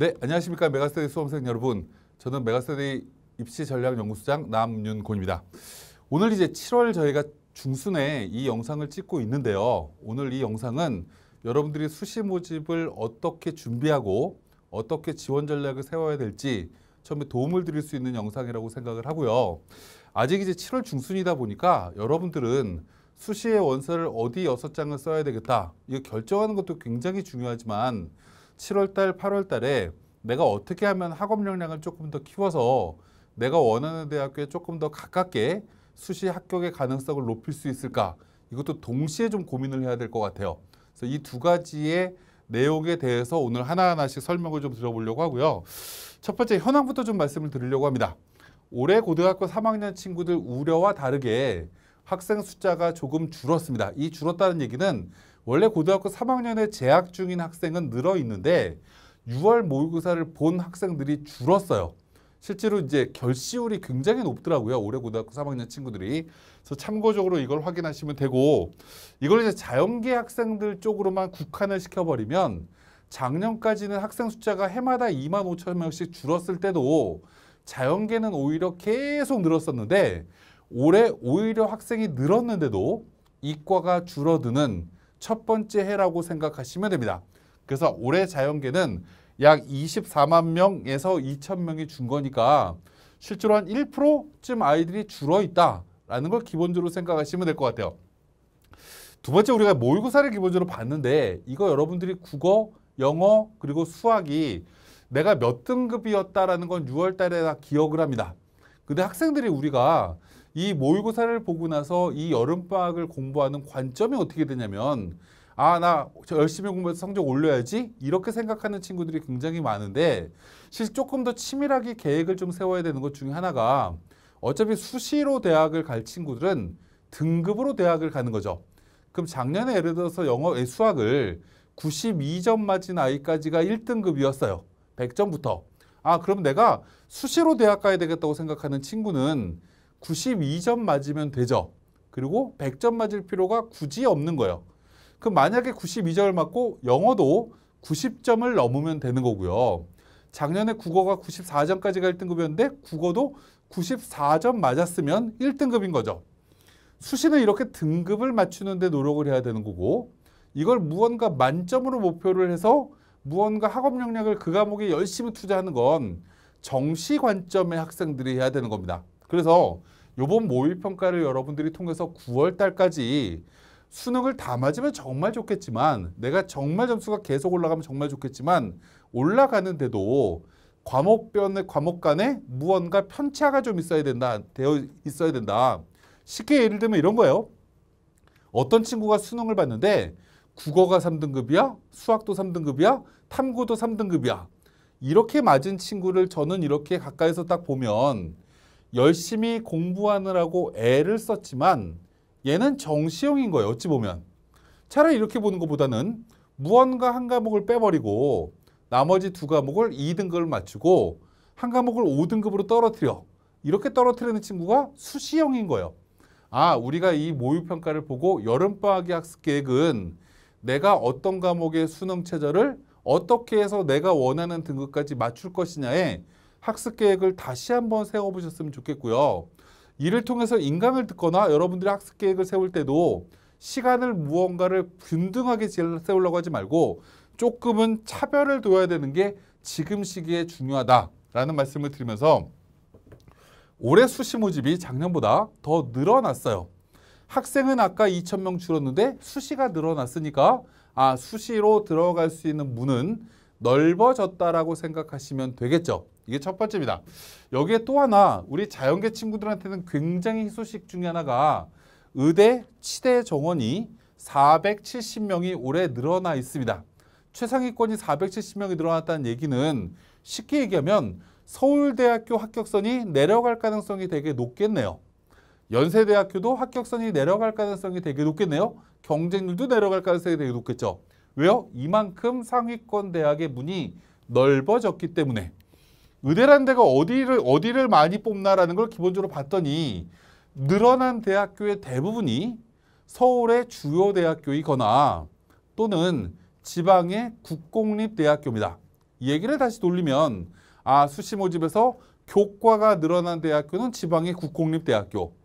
네, 안녕하십니까 메가스터디 수험생 여러분. 저는 메가스터디 입시 전략 연구소장 남윤곤입니다. 오늘 이제 7월 저희가 중순에 이 영상을 찍고 있는데요. 오늘 이 영상은 여러분들이 수시 모집을 어떻게 준비하고 어떻게 지원 전략을 세워야 될지 처음에 도움을 드릴 수 있는 영상이라고 생각을 하고요. 아직 이제 7월 중순이다 보니까 여러분들은 수시의 원서를 어디 6 장을 써야 되겠다. 이거 결정하는 것도 굉장히 중요하지만 7월달, 8월달에 내가 어떻게 하면 학업 역량을 조금 더 키워서 내가 원하는 대학교에 조금 더 가깝게 수시 합격의 가능성을 높일 수 있을까? 이것도 동시에 좀 고민을 해야 될 것 같아요. 그래서 이 두 가지의 내용에 대해서 오늘 하나하나씩 설명을 좀 들어보려고 하고요. 첫 번째 현황부터 좀 말씀을 드리려고 합니다. 올해 고등학교 3학년 친구들 우려와 다르게 학생 숫자가 조금 줄었습니다. 이 줄었다는 얘기는 원래 고등학교 3학년에 재학 중인 학생은 늘어 있는데 6월 모의고사를 본 학생들이 줄었어요. 실제로 이제 결시율이 굉장히 높더라고요. 올해 고등학교 3학년 친구들이. 그래서 참고적으로 이걸 확인하시면 되고 이걸 이제 자연계 학생들 쪽으로만 국한을 시켜버리면 작년까지는 학생 숫자가 해마다 2만 5천 명씩 줄었을 때도 자연계는 오히려 계속 늘었었는데 올해 오히려 학생이 늘었는데도 이과가 줄어드는 첫 번째 해라고 생각하시면 됩니다. 그래서 올해 자연계는 약 24만 명에서 2천 명이 준 거니까 실제로 한 1%쯤 아이들이 줄어 있다라는 걸 기본적으로 생각하시면 될 것 같아요. 두 번째 우리가 모의고사를 기본적으로 봤는데 이거 여러분들이 국어, 영어 그리고 수학이 내가 몇 등급이었다라는 건 6월 달에 다 기억을 합니다. 근데 학생들이 우리가 이 모의고사를 보고 나서 이 여름방학을 공부하는 관점이 어떻게 되냐면 아, 나 열심히 공부해서 성적 올려야지 이렇게 생각하는 친구들이 굉장히 많은데 실 조금 더 치밀하게 계획을 좀 세워야 되는 것 중에 하나가 어차피 수시로 대학을 갈 친구들은 등급으로 대학을 가는 거죠. 그럼 작년에 예를 들어서 영어 예, 수학을 92점 맞은 아이까지가 1등급이었어요. 100점부터. 아, 그럼 내가 수시로 대학 가야 되겠다고 생각하는 친구는 92점 맞으면 되죠. 그리고 100점 맞을 필요가 굳이 없는 거예요. 그럼 만약에 92점을 맞고 영어도 90점을 넘으면 되는 거고요. 작년에 국어가 9 4점까지갈 1등급이었는데 국어도 94점 맞았으면 1등급인 거죠. 수시는 이렇게 등급을 맞추는 데 노력을 해야 되는 거고 이걸 무언가 만점으로 목표를 해서 무언가 학업 역량을 그 과목에 열심히 투자하는 건 정시 관점의 학생들이 해야 되는 겁니다. 그래서 요번 모의평가를 여러분들이 통해서 9월 달까지 수능을 다 맞으면 정말 좋겠지만 내가 정말 점수가 계속 올라가면 정말 좋겠지만 올라가는데도 과목변의 과목 간에 무언가 편차가 좀 있어야 된다 되어 있어야 된다 쉽게 예를 들면 이런 거예요 어떤 친구가 수능을 봤는데 국어가 3등급이야 수학도 3등급이야 탐구도 3등급이야 이렇게 맞은 친구를 저는 이렇게 가까이서 딱 보면 열심히 공부하느라고 애를 썼지만 얘는 정시형인 거예요. 어찌 보면. 차라리 이렇게 보는 것보다는 무언가 한 과목을 빼버리고 나머지 두 과목을 2등급을 맞추고 한 과목을 5등급으로 떨어뜨려. 이렇게 떨어뜨리는 친구가 수시형인 거예요. 아, 우리가 이 모의평가를 보고 여름방학의 학습 계획은 내가 어떤 과목의 수능 체제를 어떻게 해서 내가 원하는 등급까지 맞출 것이냐에 학습 계획을 다시 한번 세워보셨으면 좋겠고요. 이를 통해서 인강을 듣거나 여러분들이 학습 계획을 세울 때도 시간을 무언가를 균등하게 세우려고 하지 말고 조금은 차별을 둬야 되는 게 지금 시기에 중요하다라는 말씀을 드리면서 올해 수시 모집이 작년보다 더 늘어났어요. 학생은 아까 2,000명 줄었는데 수시가 늘어났으니까 아 수시로 들어갈 수 있는 문은 넓어졌다라고 생각하시면 되겠죠. 이게 첫 번째입니다. 여기에 또 하나 우리 자연계 친구들한테는 굉장히 소식 중에 하나가 의대 치대 정원이 470명이 올해 늘어나 있습니다. 최상위권이 470명이 늘어났다는 얘기는 쉽게 얘기하면 서울대학교 합격선이 내려갈 가능성이 되게 높겠네요. 연세대학교도 합격선이 내려갈 가능성이 되게 높겠네요. 경쟁률도 내려갈 가능성이 되게 높겠죠. 왜요? 이만큼 상위권 대학의 문이 넓어졌기 때문에 의대란 데가 어디를 어디를 많이 뽑나라는 걸 기본적으로 봤더니 늘어난 대학교의 대부분이 서울의 주요 대학교이거나 또는 지방의 국공립 대학교입니다. 이 얘기를 다시 돌리면 아 수시 모집에서 교과가 늘어난 대학교는 지방의 국공립 대학교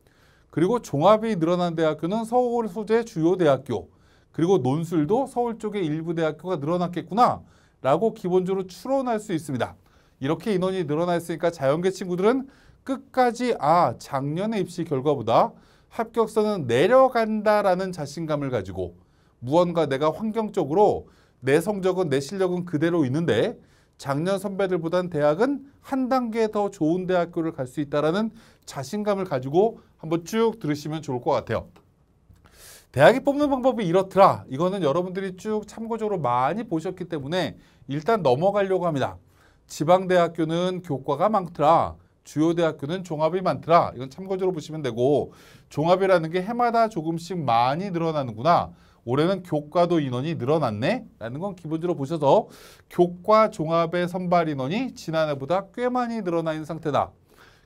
그리고 종합이 늘어난 대학교는 서울 소재 주요 대학교 그리고 논술도 서울 쪽의 일부 대학교가 늘어났겠구나 라고 기본적으로 추론할 수 있습니다. 이렇게 인원이 늘어나 있으니까 자연계 친구들은 끝까지 아작년에 입시 결과보다 합격선은 내려간다라는 자신감을 가지고 무언가 내가 환경적으로 내 성적은 내 실력은 그대로 있는데 작년 선배들보단 대학은 한 단계 더 좋은 대학교를 갈 수 있다라는 자신감을 가지고 한번 쭉 들으시면 좋을 것 같아요. 대학이 뽑는 방법이 이렇더라. 이거는 여러분들이 쭉 참고적으로 많이 보셨기 때문에 일단 넘어가려고 합니다. 지방대학교는 교과가 많더라. 주요 대학교는 종합이 많더라. 이건 참고적으로 보시면 되고 종합이라는 게 해마다 조금씩 많이 늘어나는구나. 올해는 교과도 인원이 늘어났네 라는 건 기본적으로 보셔서 교과 종합의 선발 인원이 지난해보다 꽤 많이 늘어나 있는 상태다.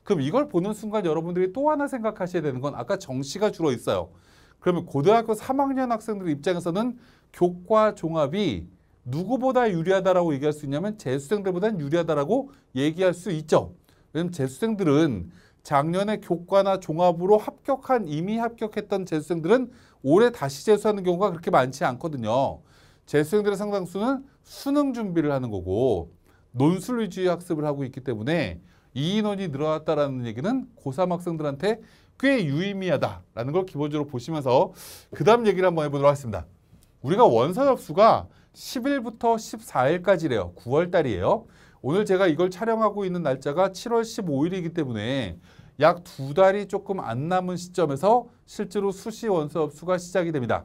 그럼 이걸 보는 순간 여러분들이 또 하나 생각하셔야 되는 건 아까 정시가 줄어 있어요. 그러면 고등학교 3학년 학생들 입장에서는 교과 종합이 누구보다 유리하다라고 얘기할 수 있냐면 재수생들보다는 유리하다라고 얘기할 수 있죠. 왜냐면 재수생들은 작년에 교과나 종합으로 합격한 이미 합격했던 재수생들은 올해 다시 재수하는 경우가 그렇게 많지 않거든요. 재수생들의 상당수는 수능 준비를 하는 거고 논술 위주의 학습을 하고 있기 때문에 이 인원이 늘어났다라는 얘기는 고3 학생들한테 꽤 유의미하다라는 걸 기본적으로 보시면서 그 다음 얘기를 한번 해보도록 하겠습니다. 우리가 원서 접수가 10일부터 14일까지래요. 9월 달이에요. 오늘 제가 이걸 촬영하고 있는 날짜가 7월 15일이기 때문에 약 두 달이 조금 안 남은 시점에서 실제로 수시 원서 수가 시작이 됩니다.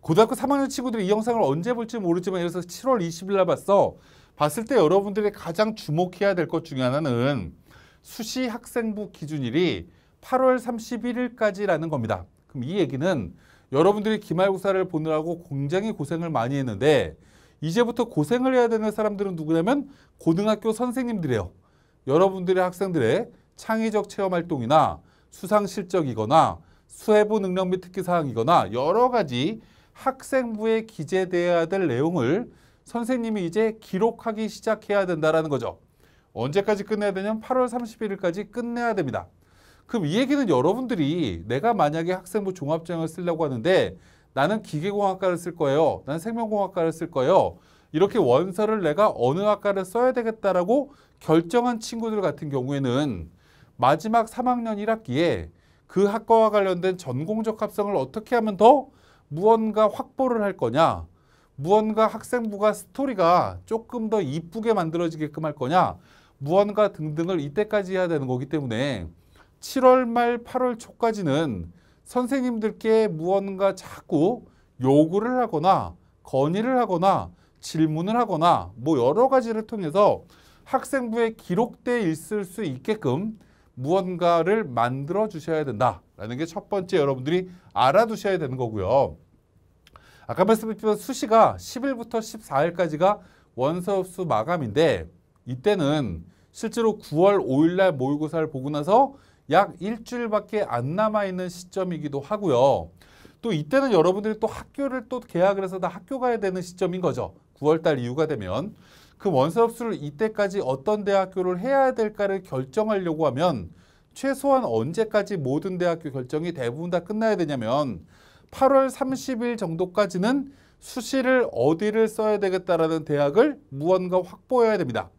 고등학교 3학년 친구들이 이 영상을 언제 볼지 모르지만 그래서 7월 20일 날 봤어. 봤을 때 여러분들이 가장 주목해야 될 것 중에 하나는 수시 학생부 기준일이 8월 31일까지라는 겁니다. 그럼 이 얘기는 여러분들이 기말고사를 보느라고 굉장히 고생을 많이 했는데 이제부터 고생을 해야 되는 사람들은 누구냐면 고등학교 선생님들이에요. 여러분들의 학생들의 창의적 체험활동이나 수상 실적이거나 수해부 능력 및 특기사항이거나 여러 가지 학생부에 기재되어야될 내용을 선생님이 이제 기록하기 시작해야 된다는 거죠. 언제까지 끝내야 되냐면 8월 31일까지 끝내야 됩니다. 그럼 이 얘기는 여러분들이 내가 만약에 학생부 종합장을 쓰려고 하는데 나는 기계공학과를 쓸 거예요. 나는 생명공학과를 쓸 거예요. 이렇게 원서를 내가 어느 학과를 써야 되겠다라고 결정한 친구들 같은 경우에는 마지막 3학년 1학기에 그 학과와 관련된 전공적 합성을 어떻게 하면 더 무언가 확보를 할 거냐 무언가 학생부가 스토리가 조금 더 이쁘게 만들어지게끔 할 거냐 무언가 등등을 이때까지 해야 되는 거기 때문에 7월 말 8월 초까지는 선생님들께 무언가 자꾸 요구를 하거나 건의를 하거나 질문을 하거나 뭐 여러 가지를 통해서 학생부에 기록돼 있을 수 있게끔 무언가를 만들어 주셔야 된다라는 게 첫 번째 여러분들이 알아두셔야 되는 거고요. 아까 말씀드렸지만 수시가 10일부터 14일까지가 원서수 마감인데 이때는 실제로 9월 5일날 모의고사를 보고 나서 약 일주일밖에 안 남아있는 시점이기도 하고요. 또 이때는 여러분들이 또 학교를 또 계약을 해서 다 학교 가야 되는 시점인 거죠. 9월달 이후가 되면. 그 원서업수를 이때까지 어떤 대학교를 해야 될까를 결정하려고 하면 최소한 언제까지 모든 대학교 결정이 대부분 다 끝나야 되냐면 8월 30일 정도까지는 수시를 어디를 써야 되겠다라는 대학을 무언가 확보해야 됩니다.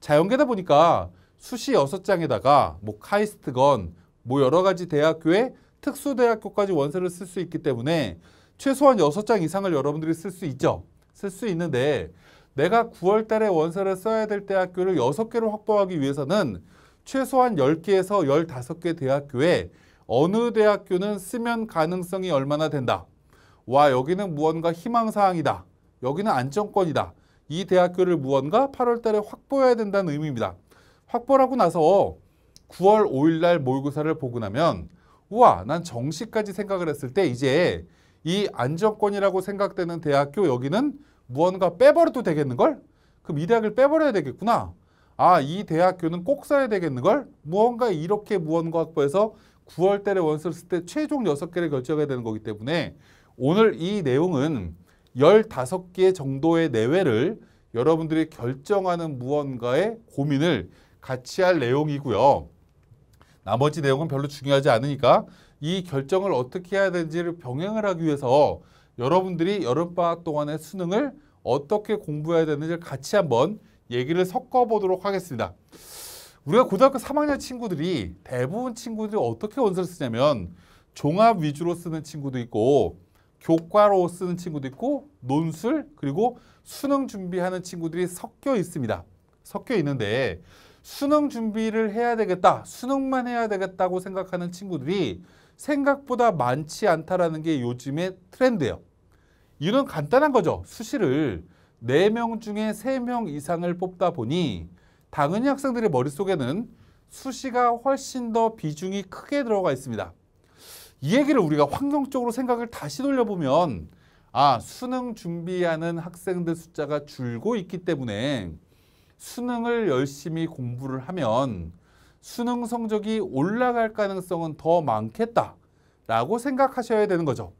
자연계다 보니까 수시 여섯 장에다가뭐 카이스트건 뭐 여러 가지 대학교에 특수대학교까지 원서를 쓸 수 있기 때문에 최소한 여섯 장 이상을 여러분들이 쓸 수 있죠. 쓸 수 있는데 내가 9월 달에 원서를 써야 될 대학교를 여섯 개로 확보하기 위해서는 최소한 10개에서 15개 대학교에 어느 대학교는 쓰면 가능성이 얼마나 된다. 와 여기는 무언가 희망사항이다. 여기는 안정권이다. 이 대학교를 무언가 8월 달에 확보해야 된다는 의미입니다. 확보를 하고 나서 9월 5일 날 모의고사를 보고 나면 우와 난 정시까지 생각을 했을 때 이제 이 안정권이라고 생각되는 대학교 여기는 무언가 빼버려도 되겠는걸? 그럼 이 대학을 빼버려야 되겠구나. 아, 이 대학교는 꼭 써야 되겠는걸? 무언가 이렇게 무언가 확보해서 9월달에 원서를 쓸 때 최종 6개를 결정해야 되는 거기 때문에 오늘 이 내용은 15개 정도의 내외를 여러분들이 결정하는 무언가의 고민을 같이 할 내용이고요. 나머지 내용은 별로 중요하지 않으니까 이 결정을 어떻게 해야 되는지를 병행을 하기 위해서 여러분들이 여름방학 동안에 수능을 어떻게 공부해야 되는지를 같이 한번 얘기를 섞어보도록 하겠습니다. 우리가 고등학교 3학년 친구들이 대부분 친구들이 어떻게 원서를 쓰냐면 종합 위주로 쓰는 친구도 있고 교과로 쓰는 친구도 있고 논술 그리고 수능 준비하는 친구들이 섞여 있습니다. 섞여 있는데 수능 준비를 해야 되겠다. 수능만 해야 되겠다고 생각하는 친구들이 생각보다 많지 않다라는 게 요즘의 트렌드예요. 이유는 간단한 거죠. 수시를 4명 중에 3명 이상을 뽑다 보니 당연히 학생들의 머릿속에는 수시가 훨씬 더 비중이 크게 들어가 있습니다. 이 얘기를 우리가 환경적으로 생각을 다시 돌려보면 아 수능 준비하는 학생들 숫자가 줄고 있기 때문에 수능을 열심히 공부를 하면 수능 성적이 올라갈 가능성은 더 많겠다라고 생각하셔야 되는 거죠.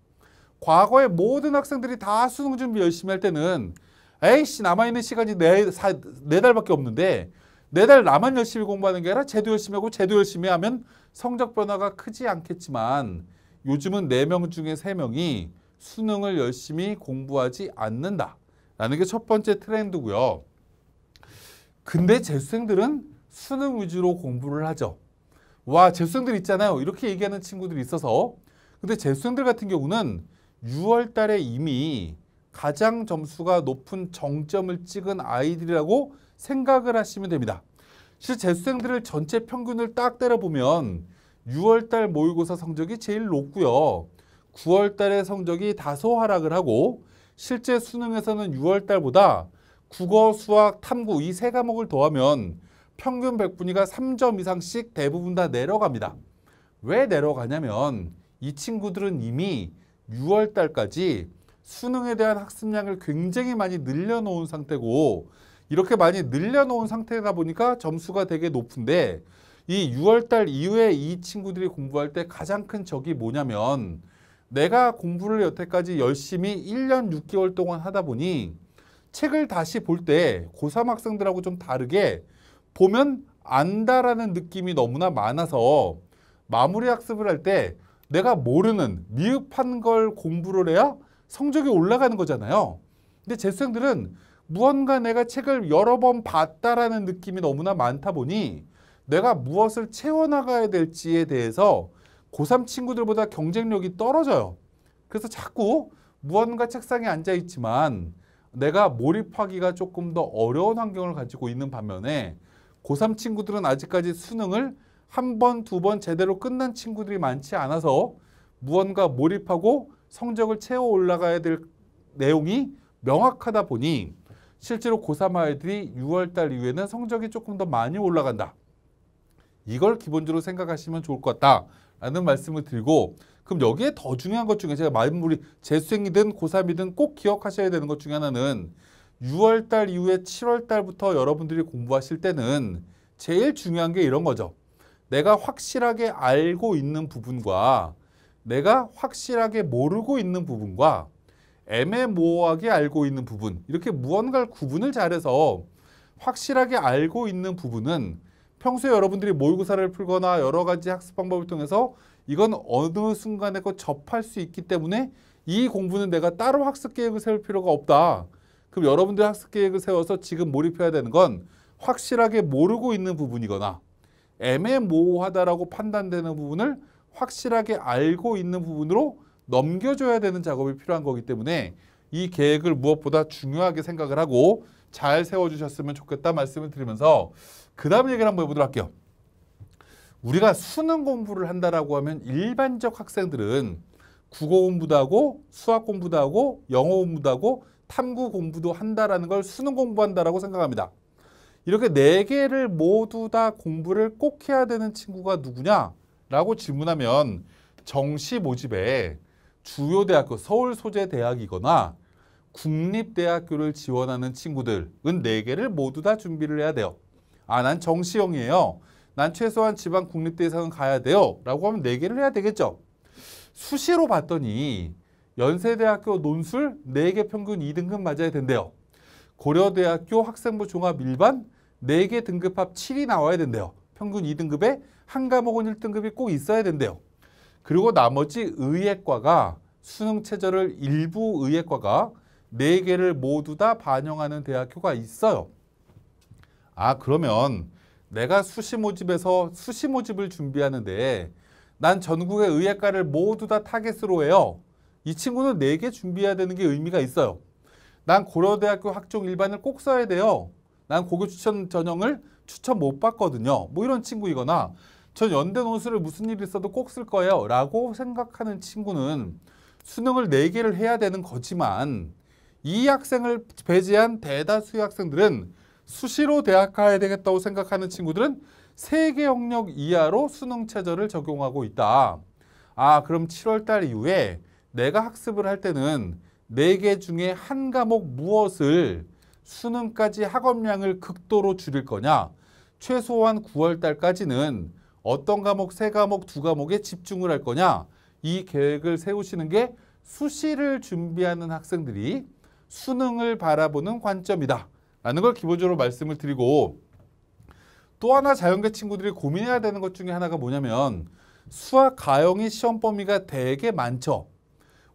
과거에 모든 학생들이 다 수능 준비 열심히 할 때는 에이씨 남아있는 시간이 네, 사, 네 달밖에 없는데 네 달 나만 열심히 공부하는 게 아니라 쟤도 열심히 하고 쟤도 열심히 하면 성적 변화가 크지 않겠지만 요즘은 네 명 중에 세명이 수능을 열심히 공부하지 않는다라는 게 첫 번째 트렌드고요. 근데 재수생들은 수능 위주로 공부를 하죠. 와 재수생들 있잖아요. 이렇게 얘기하는 친구들이 있어서 근데 재수생들 같은 경우는 6월 달에 이미 가장 점수가 높은 정점을 찍은 아이들이라고 생각을 하시면 됩니다. 실제 재수생들을 전체 평균을 딱 때려보면 6월달 모의고사 성적이 제일 높고요. 9월달의 성적이 다소 하락을 하고 실제 수능에서는 6월달보다 국어, 수학, 탐구 이 세 과목을 더하면 평균 100분위가 3점 이상씩 대부분 다 내려갑니다. 왜 내려가냐면 이 친구들은 이미 6월 달까지 수능에 대한 학습량을 굉장히 많이 늘려놓은 상태고 이렇게 많이 늘려놓은 상태다 보니까 점수가 되게 높은데 이 6월 달 이후에 이 친구들이 공부할 때 가장 큰 적이 뭐냐면 내가 공부를 여태까지 열심히 1년 6개월 동안 하다 보니 책을 다시 볼 때 고3 학생들하고 좀 다르게 보면 안다라는 느낌이 너무나 많아서 마무리 학습을 할 때 내가 모르는 미흡한 걸 공부를 해야 성적이 올라가는 거잖아요. 근데 재수생들은 무언가 내가 책을 여러 번 봤다라는 느낌이 너무나 많다 보니 내가 무엇을 채워나가야 될지에 대해서 고3 친구들보다 경쟁력이 떨어져요. 그래서 자꾸 무언가 책상에 앉아있지만 내가 몰입하기가 조금 더 어려운 환경을 가지고 있는 반면에 고3 친구들은 아직까지 수능을 한 번, 두 번 제대로 끝난 친구들이 많지 않아서 무언가 몰입하고 성적을 채워 올라가야 될 내용이 명확하다 보니 실제로 고3 아이들이 6월달 이후에는 성적이 조금 더 많이 올라간다. 이걸 기본적으로 생각하시면 좋을 것 같다라는 말씀을 드리고 그럼 여기에 더 중요한 것 중에 제가 마무리 재수생이든 고3이든 꼭 기억하셔야 되는 것 중에 하나는 6월달 이후에 7월달부터 여러분들이 공부하실 때는 제일 중요한 게 이런 거죠. 내가 확실하게 알고 있는 부분과 내가 확실하게 모르고 있는 부분과 애매모호하게 알고 있는 부분 이렇게 무언가를 구분을 잘해서 확실하게 알고 있는 부분은 평소에 여러분들이 모의고사를 풀거나 여러 가지 학습 방법을 통해서 이건 어느 순간에 접할 수 있기 때문에 이 공부는 내가 따로 학습 계획을 세울 필요가 없다. 그럼 여러분들 학습 계획을 세워서 지금 몰입해야 되는 건 확실하게 모르고 있는 부분이거나 애매모호하다라고 판단되는 부분을 확실하게 알고 있는 부분으로 넘겨줘야 되는 작업이 필요한 거기 때문에 이 계획을 무엇보다 중요하게 생각을 하고 잘 세워주셨으면 좋겠다 말씀을 드리면서 그 다음 얘기를 한번 해보도록 할게요. 우리가 수능 공부를 한다라고 하면 일반적 학생들은 국어 공부도 하고 수학 공부도 하고 영어 공부도 하고 탐구 공부도 한다라는 걸 수능 공부한다라고 생각합니다. 이렇게 네 개를 모두 다 공부를 꼭 해야 되는 친구가 누구냐라고 질문하면 정시 모집에 주요 대학교 서울 소재 대학이거나 국립대학교를 지원하는 친구들은 네개를 모두 다 준비를 해야 돼요. 아, 난 정시형이에요. 난 최소한 지방 국립대 이상은 가야 돼요. 라고 하면 4개를 해야 되겠죠. 수시로 봤더니 연세대학교 논술 4개 평균 2등급 맞아야 된대요. 고려대학교 학생부 종합 일반 4개 등급 합 7이 나와야 된대요. 평균 2등급에 한 과목은 1등급이 꼭 있어야 된대요. 그리고 나머지 의예과가 수능 체제를 일부 의예과가 4개를 모두 다 반영하는 대학교가 있어요. 아 그러면 내가 수시 모집에서 수시 모집을 준비하는데 난 전국의 의예과를 모두 다 타겟으로 해요. 이 친구는 4개 준비해야 되는 게 의미가 있어요. 난 고려대학교 학종 일반을 꼭 써야 돼요. 난 고교 추천 전형을 추천 못 받거든요. 뭐 이런 친구이거나 전 연대 논술을 무슨 일이 있어도 꼭 쓸 거예요. 라고 생각하는 친구는 수능을 4개를 해야 되는 거지만 이 학생을 배제한 대다수의 학생들은 수시로 대학 가야 되겠다고 생각하는 친구들은 세 개 영역 이하로 수능 체제를 적용하고 있다. 아 그럼 7월달 이후에 내가 학습을 할 때는 네 개 중에 한 과목 무엇을 수능까지 학업량을 극도로 줄일 거냐 최소한 9월달까지는 어떤 과목, 세 과목, 두 과목에 집중을 할 거냐 이 계획을 세우시는 게 수시를 준비하는 학생들이 수능을 바라보는 관점이다. 라는 걸 기본적으로 말씀을 드리고 또 하나 자연계 친구들이 고민해야 되는 것 중에 하나가 뭐냐면 수학 가형의 시험 범위가 되게 많죠.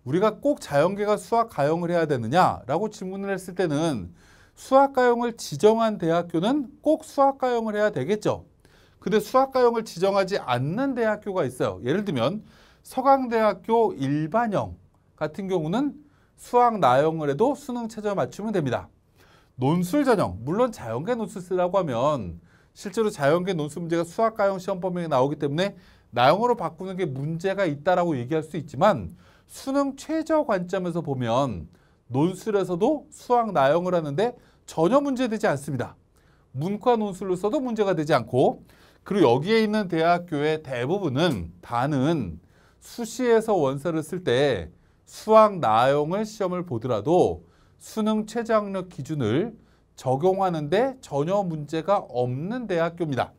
우리가 꼭 자연계가 수학 가형을 해야 되느냐라고 질문을 했을 때는 수학 가형을 지정한 대학교는 꼭 수학 가형을 해야 되겠죠. 근데 수학 가형을 지정하지 않는 대학교가 있어요. 예를 들면 서강대학교 일반형 같은 경우는 수학 나형을 해도 수능 최저 맞추면 됩니다. 논술 전형, 물론 자연계 논술 쓰라고 하면 실제로 자연계 논술 문제가 수학가형 시험 범위에 나오기 때문에 나형으로 바꾸는 게 문제가 있다라고 얘기할 수 있지만 수능 최저 관점에서 보면 논술에서도 수학 나형을 하는데 전혀 문제되지 않습니다. 문과 논술로 써도 문제가 되지 않고 그리고 여기에 있는 대학교의 대부분은 다는 수시에서 원서를 쓸 때 수학 나형을 시험을 보더라도 수능 최저학력 기준을 적용하는데 전혀 문제가 없는 대학교입니다.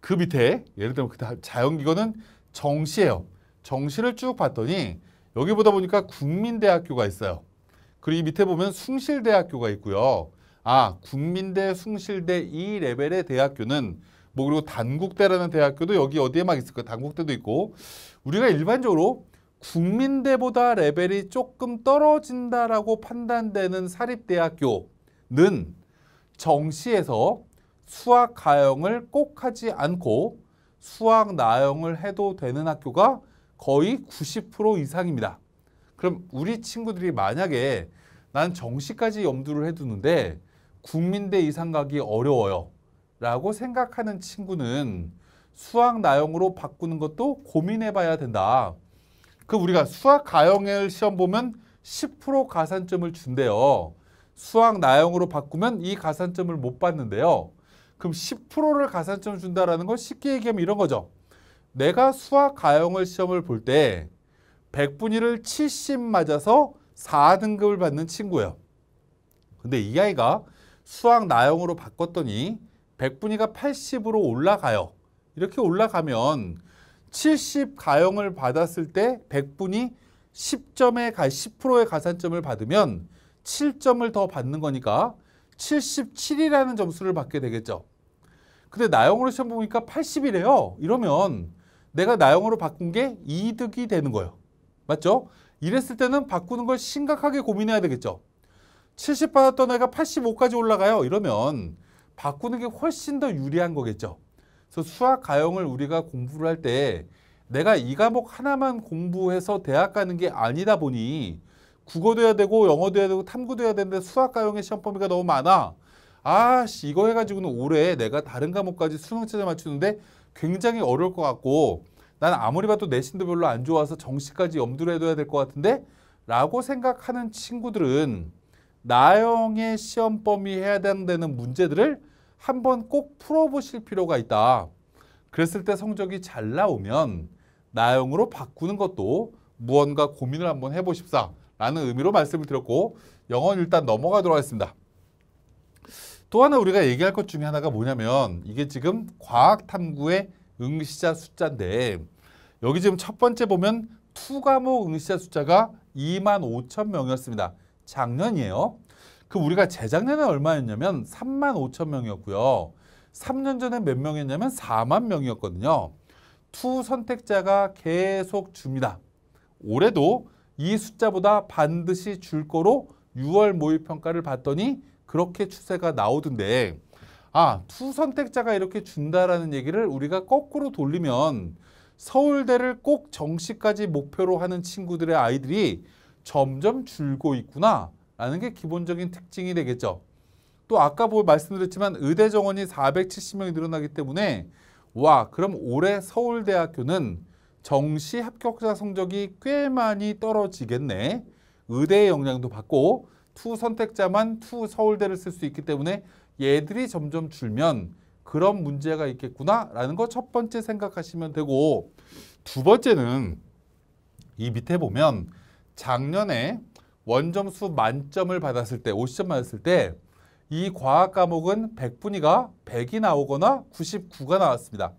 그 밑에 예를 들면 그 자연기거는 정시예요. 정시를 쭉 봤더니 여기 보다 보니까 국민대학교가 있어요. 그리고 이 밑에 보면 숭실대학교가 있고요. 아, 국민대, 숭실대 이 레벨의 대학교는 뭐 그리고 단국대라는 대학교도 여기 어디에 막 있을 거예요. 단국대도 있고 우리가 일반적으로 국민대보다 레벨이 조금 떨어진다라고 판단되는 사립대학교는 정시에서 수학 가형을 꼭 하지 않고 수학 나형을 해도 되는 학교가 거의 90% 이상입니다. 그럼 우리 친구들이 만약에 난 정시까지 염두를 해두는데 국민대 이상 가기 어려워요. 라고 생각하는 친구는 수학 나형으로 바꾸는 것도 고민해 봐야 된다. 그 우리가 수학 가형을 시험 보면 10% 가산점을 준대요. 수학 나형으로 바꾸면 이 가산점을 못 받는데요. 그럼 10%를 가산점 준다라는 건 쉽게 얘기하면 이런 거죠. 내가 수학 가형을 시험을 볼 때 100분위를 70 맞아서 4등급을 받는 친구예요. 근데 이 아이가 수학 나형으로 바꿨더니 100분위가 80으로 올라가요. 이렇게 올라가면 70 가형을 받았을 때 100분이 10점의 가, 10%의 가산점을 받으면 7점을 더 받는 거니까 77이라는 점수를 받게 되겠죠. 근데 나영으로 시험 보니까 80이래요. 이러면 내가 나영으로 바꾼 게 이득이 되는 거예요. 맞죠? 이랬을 때는 바꾸는 걸 심각하게 고민해야 되겠죠. 70 받았던 애가 85까지 올라가요. 이러면 바꾸는 게 훨씬 더 유리한 거겠죠. 그래서 수학 가형을 우리가 공부를 할 때 내가 이 과목 하나만 공부해서 대학 가는 게 아니다 보니 국어도 해야 되고 영어도 해야 되고 탐구도 해야 되는데 수학 가형의 시험 범위가 너무 많아. 아씨 이거 해가지고는 올해 내가 다른 과목까지 수능 체제 맞추는데 굉장히 어려울 것 같고 난 아무리 봐도 내신도 별로 안 좋아서 정시까지 염두를 해둬야 될 것 같은데 라고 생각하는 친구들은 나형의 시험 범위 해야 되는 문제들을 한번 꼭 풀어보실 필요가 있다. 그랬을 때 성적이 잘 나오면 나형으로 바꾸는 것도 무언가 고민을 한번 해보십사 라는 의미로 말씀을 드렸고 영어는 일단 넘어가도록 하겠습니다. 또 하나 우리가 얘기할 것 중에 하나가 뭐냐면 이게 지금 과학탐구의 응시자 숫자인데 여기 지금 첫 번째 보면 투과목 응시자 숫자가 2만 5천 명이었습니다. 작년이에요. 그 우리가 재작년에 얼마였냐면 3만 5천 명이었고요. 3년 전에 몇 명이었냐면 4만 명이었거든요. 투 선택자가 계속 줍니다. 올해도 이 숫자보다 반드시 줄 거로 6월 모의평가를 봤더니 그렇게 추세가 나오던데 아, 투 선택자가 이렇게 준다라는 얘기를 우리가 거꾸로 돌리면 서울대를 꼭 정시까지 목표로 하는 친구들의 아이들이 점점 줄고 있구나 라는 게 기본적인 특징이 되겠죠. 또 아까 볼 뭐 말씀드렸지만 의대 정원이 470명이 늘어나기 때문에 와 그럼 올해 서울대학교는 정시 합격자 성적이 꽤 많이 떨어지겠네. 의대의 영향도 받고 투 선택자만 투 서울대를 쓸 수 있기 때문에 얘들이 점점 줄면 그런 문제가 있겠구나라는 거 첫 번째 생각하시면 되고 두 번째는 이 밑에 보면 작년에 원점수 만점을 받았을 때, 50점 받았을때 이 과학 과목은 100분위가 100이 나오거나 99가 나왔습니다.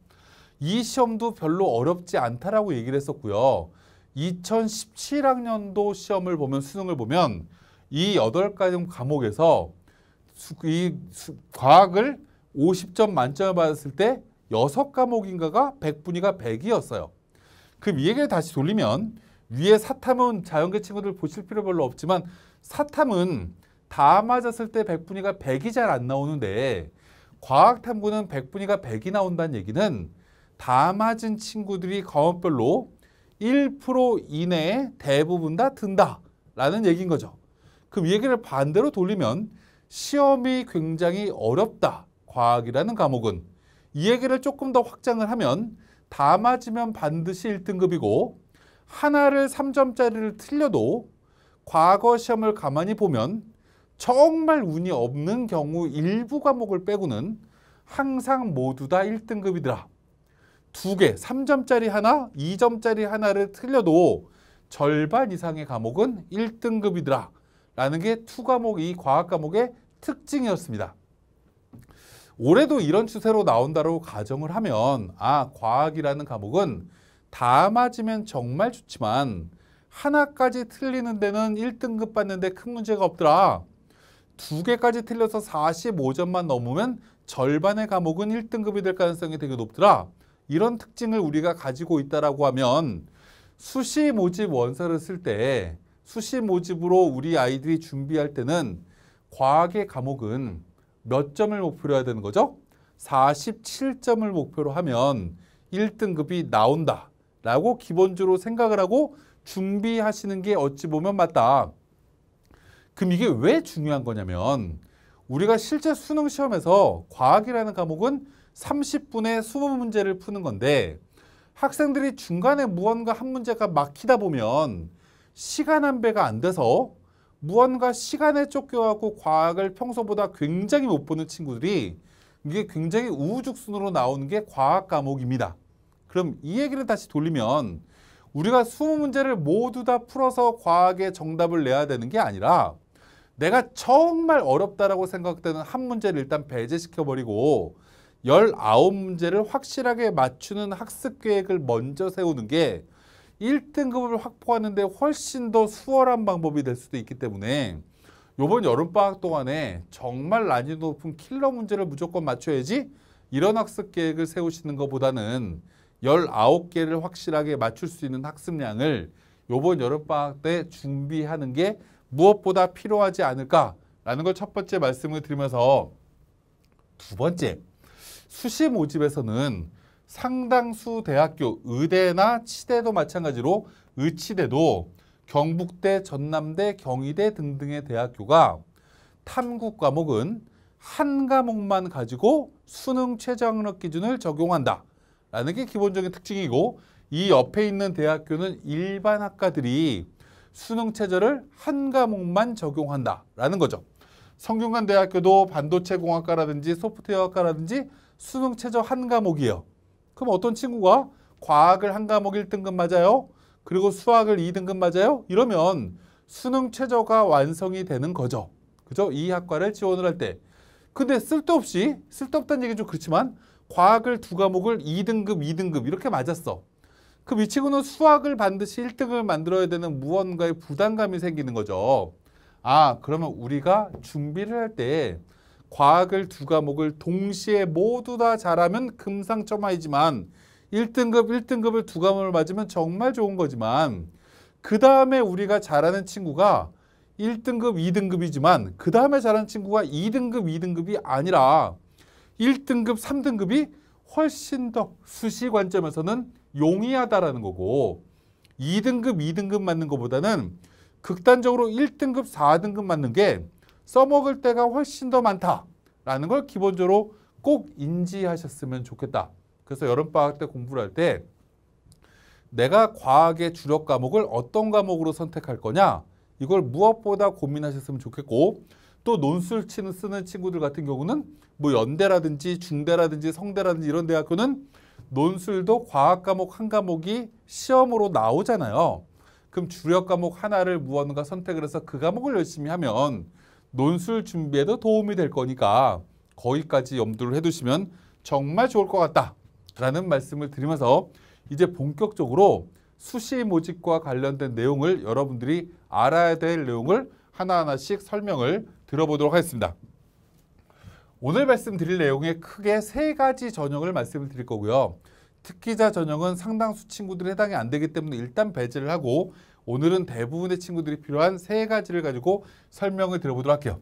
이 시험도 별로 어렵지 않다라고 얘기를 했었고요. 2017학년도 시험을 보면 수능을 보면 이 8가지 과목에서 수, 이 수, 과학을 50점 만점을 받았을 때 6과목인가가 100분위가 100이었어요. 그럼 이 얘기를 다시 돌리면 위에 사탐은 자연계 친구들 보실 필요 별로 없지만 사탐은 다 맞았을 때 백분위가 100이 잘 안 나오는데 과학탐구는 백분위가 100이 나온다는 얘기는 다 맞은 친구들이 과목별로 1% 이내에 대부분 다 든다라는 얘기인 거죠. 그럼 얘기를 반대로 돌리면 시험이 굉장히 어렵다. 과학이라는 과목은 이 얘기를 조금 더 확장을 하면 다 맞으면 반드시 1등급이고 하나를 3점짜리를 틀려도 과거 시험을 가만히 보면 정말 운이 없는 경우 일부 과목을 빼고는 항상 모두 다 1등급이더라. 두 개, 3점짜리 하나, 2점짜리 하나를 틀려도 절반 이상의 과목은 1등급이더라. 라는 게투 과목, 이 과학 과목의 특징이었습니다. 올해도 이런 추세로 나온다고 가정을 하면 아, 과학이라는 과목은 다 맞으면 정말 좋지만 하나까지 틀리는 데는 1등급 받는데 큰 문제가 없더라. 두 개까지 틀려서 45점만 넘으면 절반의 과목은 1등급이 될 가능성이 되게 높더라. 이런 특징을 우리가 가지고 있다라고 하면 수시 모집 원서를 쓸 때 수시 모집으로 우리 아이들이 준비할 때는 과학의 과목은 몇 점을 목표로 해야 되는 거죠? 47점을 목표로 하면 1등급이 나온다. 라고 기본적으로 생각을 하고 준비하시는 게 어찌 보면 맞다. 그럼 이게 왜 중요한 거냐면 우리가 실제 수능 시험에서 과학이라는 과목은 30분에 20문제를 푸는 건데 학생들이 중간에 무언가 한 문제가 막히다 보면 시간 안배가 안 돼서 무언가 시간에 쫓겨갖고 과학을 평소보다 굉장히 못 보는 친구들이 이게 굉장히 우후죽순으로 나오는 게 과학 과목입니다. 그럼 이 얘기를 다시 돌리면 우리가 20문제를 모두 다 풀어서 과학의 정답을 내야 되는 게 아니라 내가 정말 어렵다라고 생각되는 한 문제를 일단 배제시켜버리고 19문제를 확실하게 맞추는 학습 계획을 먼저 세우는 게 1등급을 확보하는 데 훨씬 더 수월한 방법이 될 수도 있기 때문에 요번 여름방학 동안에 정말 난이도 높은 킬러 문제를 무조건 맞춰야지 이런 학습 계획을 세우시는 것보다는 열아홉 개를 확실하게 맞출 수 있는 학습량을 요번 여름방학 때 준비하는 게 무엇보다 필요하지 않을까라는 걸 첫 번째 말씀을 드리면서 두 번째, 수시 모집에서는 상당수 대학교 의대나 치대도 마찬가지로 의치대도 경북대, 전남대, 경희대 등등의 대학교가 탐구 과목은 한 과목만 가지고 수능 최저학력 기준을 적용한다. 라는 게 기본적인 특징이고 이 옆에 있는 대학교는 일반 학과들이 수능 체제를 한 과목만 적용한다라는 거죠. 성균관 대학교도 반도체 공학과라든지 소프트웨어학과라든지 수능 체제 한 과목이에요. 그럼 어떤 친구가 과학을 한 과목 1등급 맞아요? 그리고 수학을 2등급 맞아요? 이러면 수능 최저가 완성이 되는 거죠. 그죠? 이 학과를 지원을 할 때. 근데 쓸데없이, 쓸데없다는 얘기 좀 그렇지만 과학을 두 과목을 2등급, 2등급 이렇게 맞았어. 그 미치고는 수학을 반드시 1등을 만들어야 되는 무언가의 부담감이 생기는 거죠. 아, 그러면 우리가 준비를 할 때 과학을 두 과목을 동시에 모두 다 잘하면 금상첨화이지만 1등급, 1등급을 두 과목을 맞으면 정말 좋은 거지만 그 다음에 우리가 잘하는 친구가 1등급, 2등급이지만 그 다음에 잘하는 친구가 2등급, 2등급이 아니라 1등급, 3등급이 훨씬 더 수시 관점에서는 용이하다라는 거고 2등급, 2등급 맞는 것보다는 극단적으로 1등급, 4등급 맞는 게 써먹을 때가 훨씬 더 많다라는 걸 기본적으로 꼭 인지하셨으면 좋겠다. 그래서 여름방학 때 공부를 할 때 내가 과학의 주력 과목을 어떤 과목으로 선택할 거냐 이걸 무엇보다 고민하셨으면 좋겠고 또 논술 치는 쓰는 친구들 같은 경우는 뭐 연대라든지 중대라든지 성대라든지 이런 대학교는 논술도 과학 과목 한 과목이 시험으로 나오잖아요. 그럼 주력 과목 하나를 무언가 선택을 해서 그 과목을 열심히 하면 논술 준비에도 도움이 될 거니까 거기까지 염두를 해두시면 정말 좋을 것 같다라는 말씀을 드리면서 이제 본격적으로 수시 모집과 관련된 내용을 여러분들이 알아야 될 내용을 하나하나씩 설명을 들어보도록 하겠습니다. 오늘 말씀드릴 내용에 크게 세 가지 전형을 말씀을 드릴 거고요. 특기자 전형은 상당수 친구들이 해당이 안 되기 때문에 일단 배제를 하고 오늘은 대부분의 친구들이 필요한 세 가지를 가지고 설명을 들어보도록 할게요.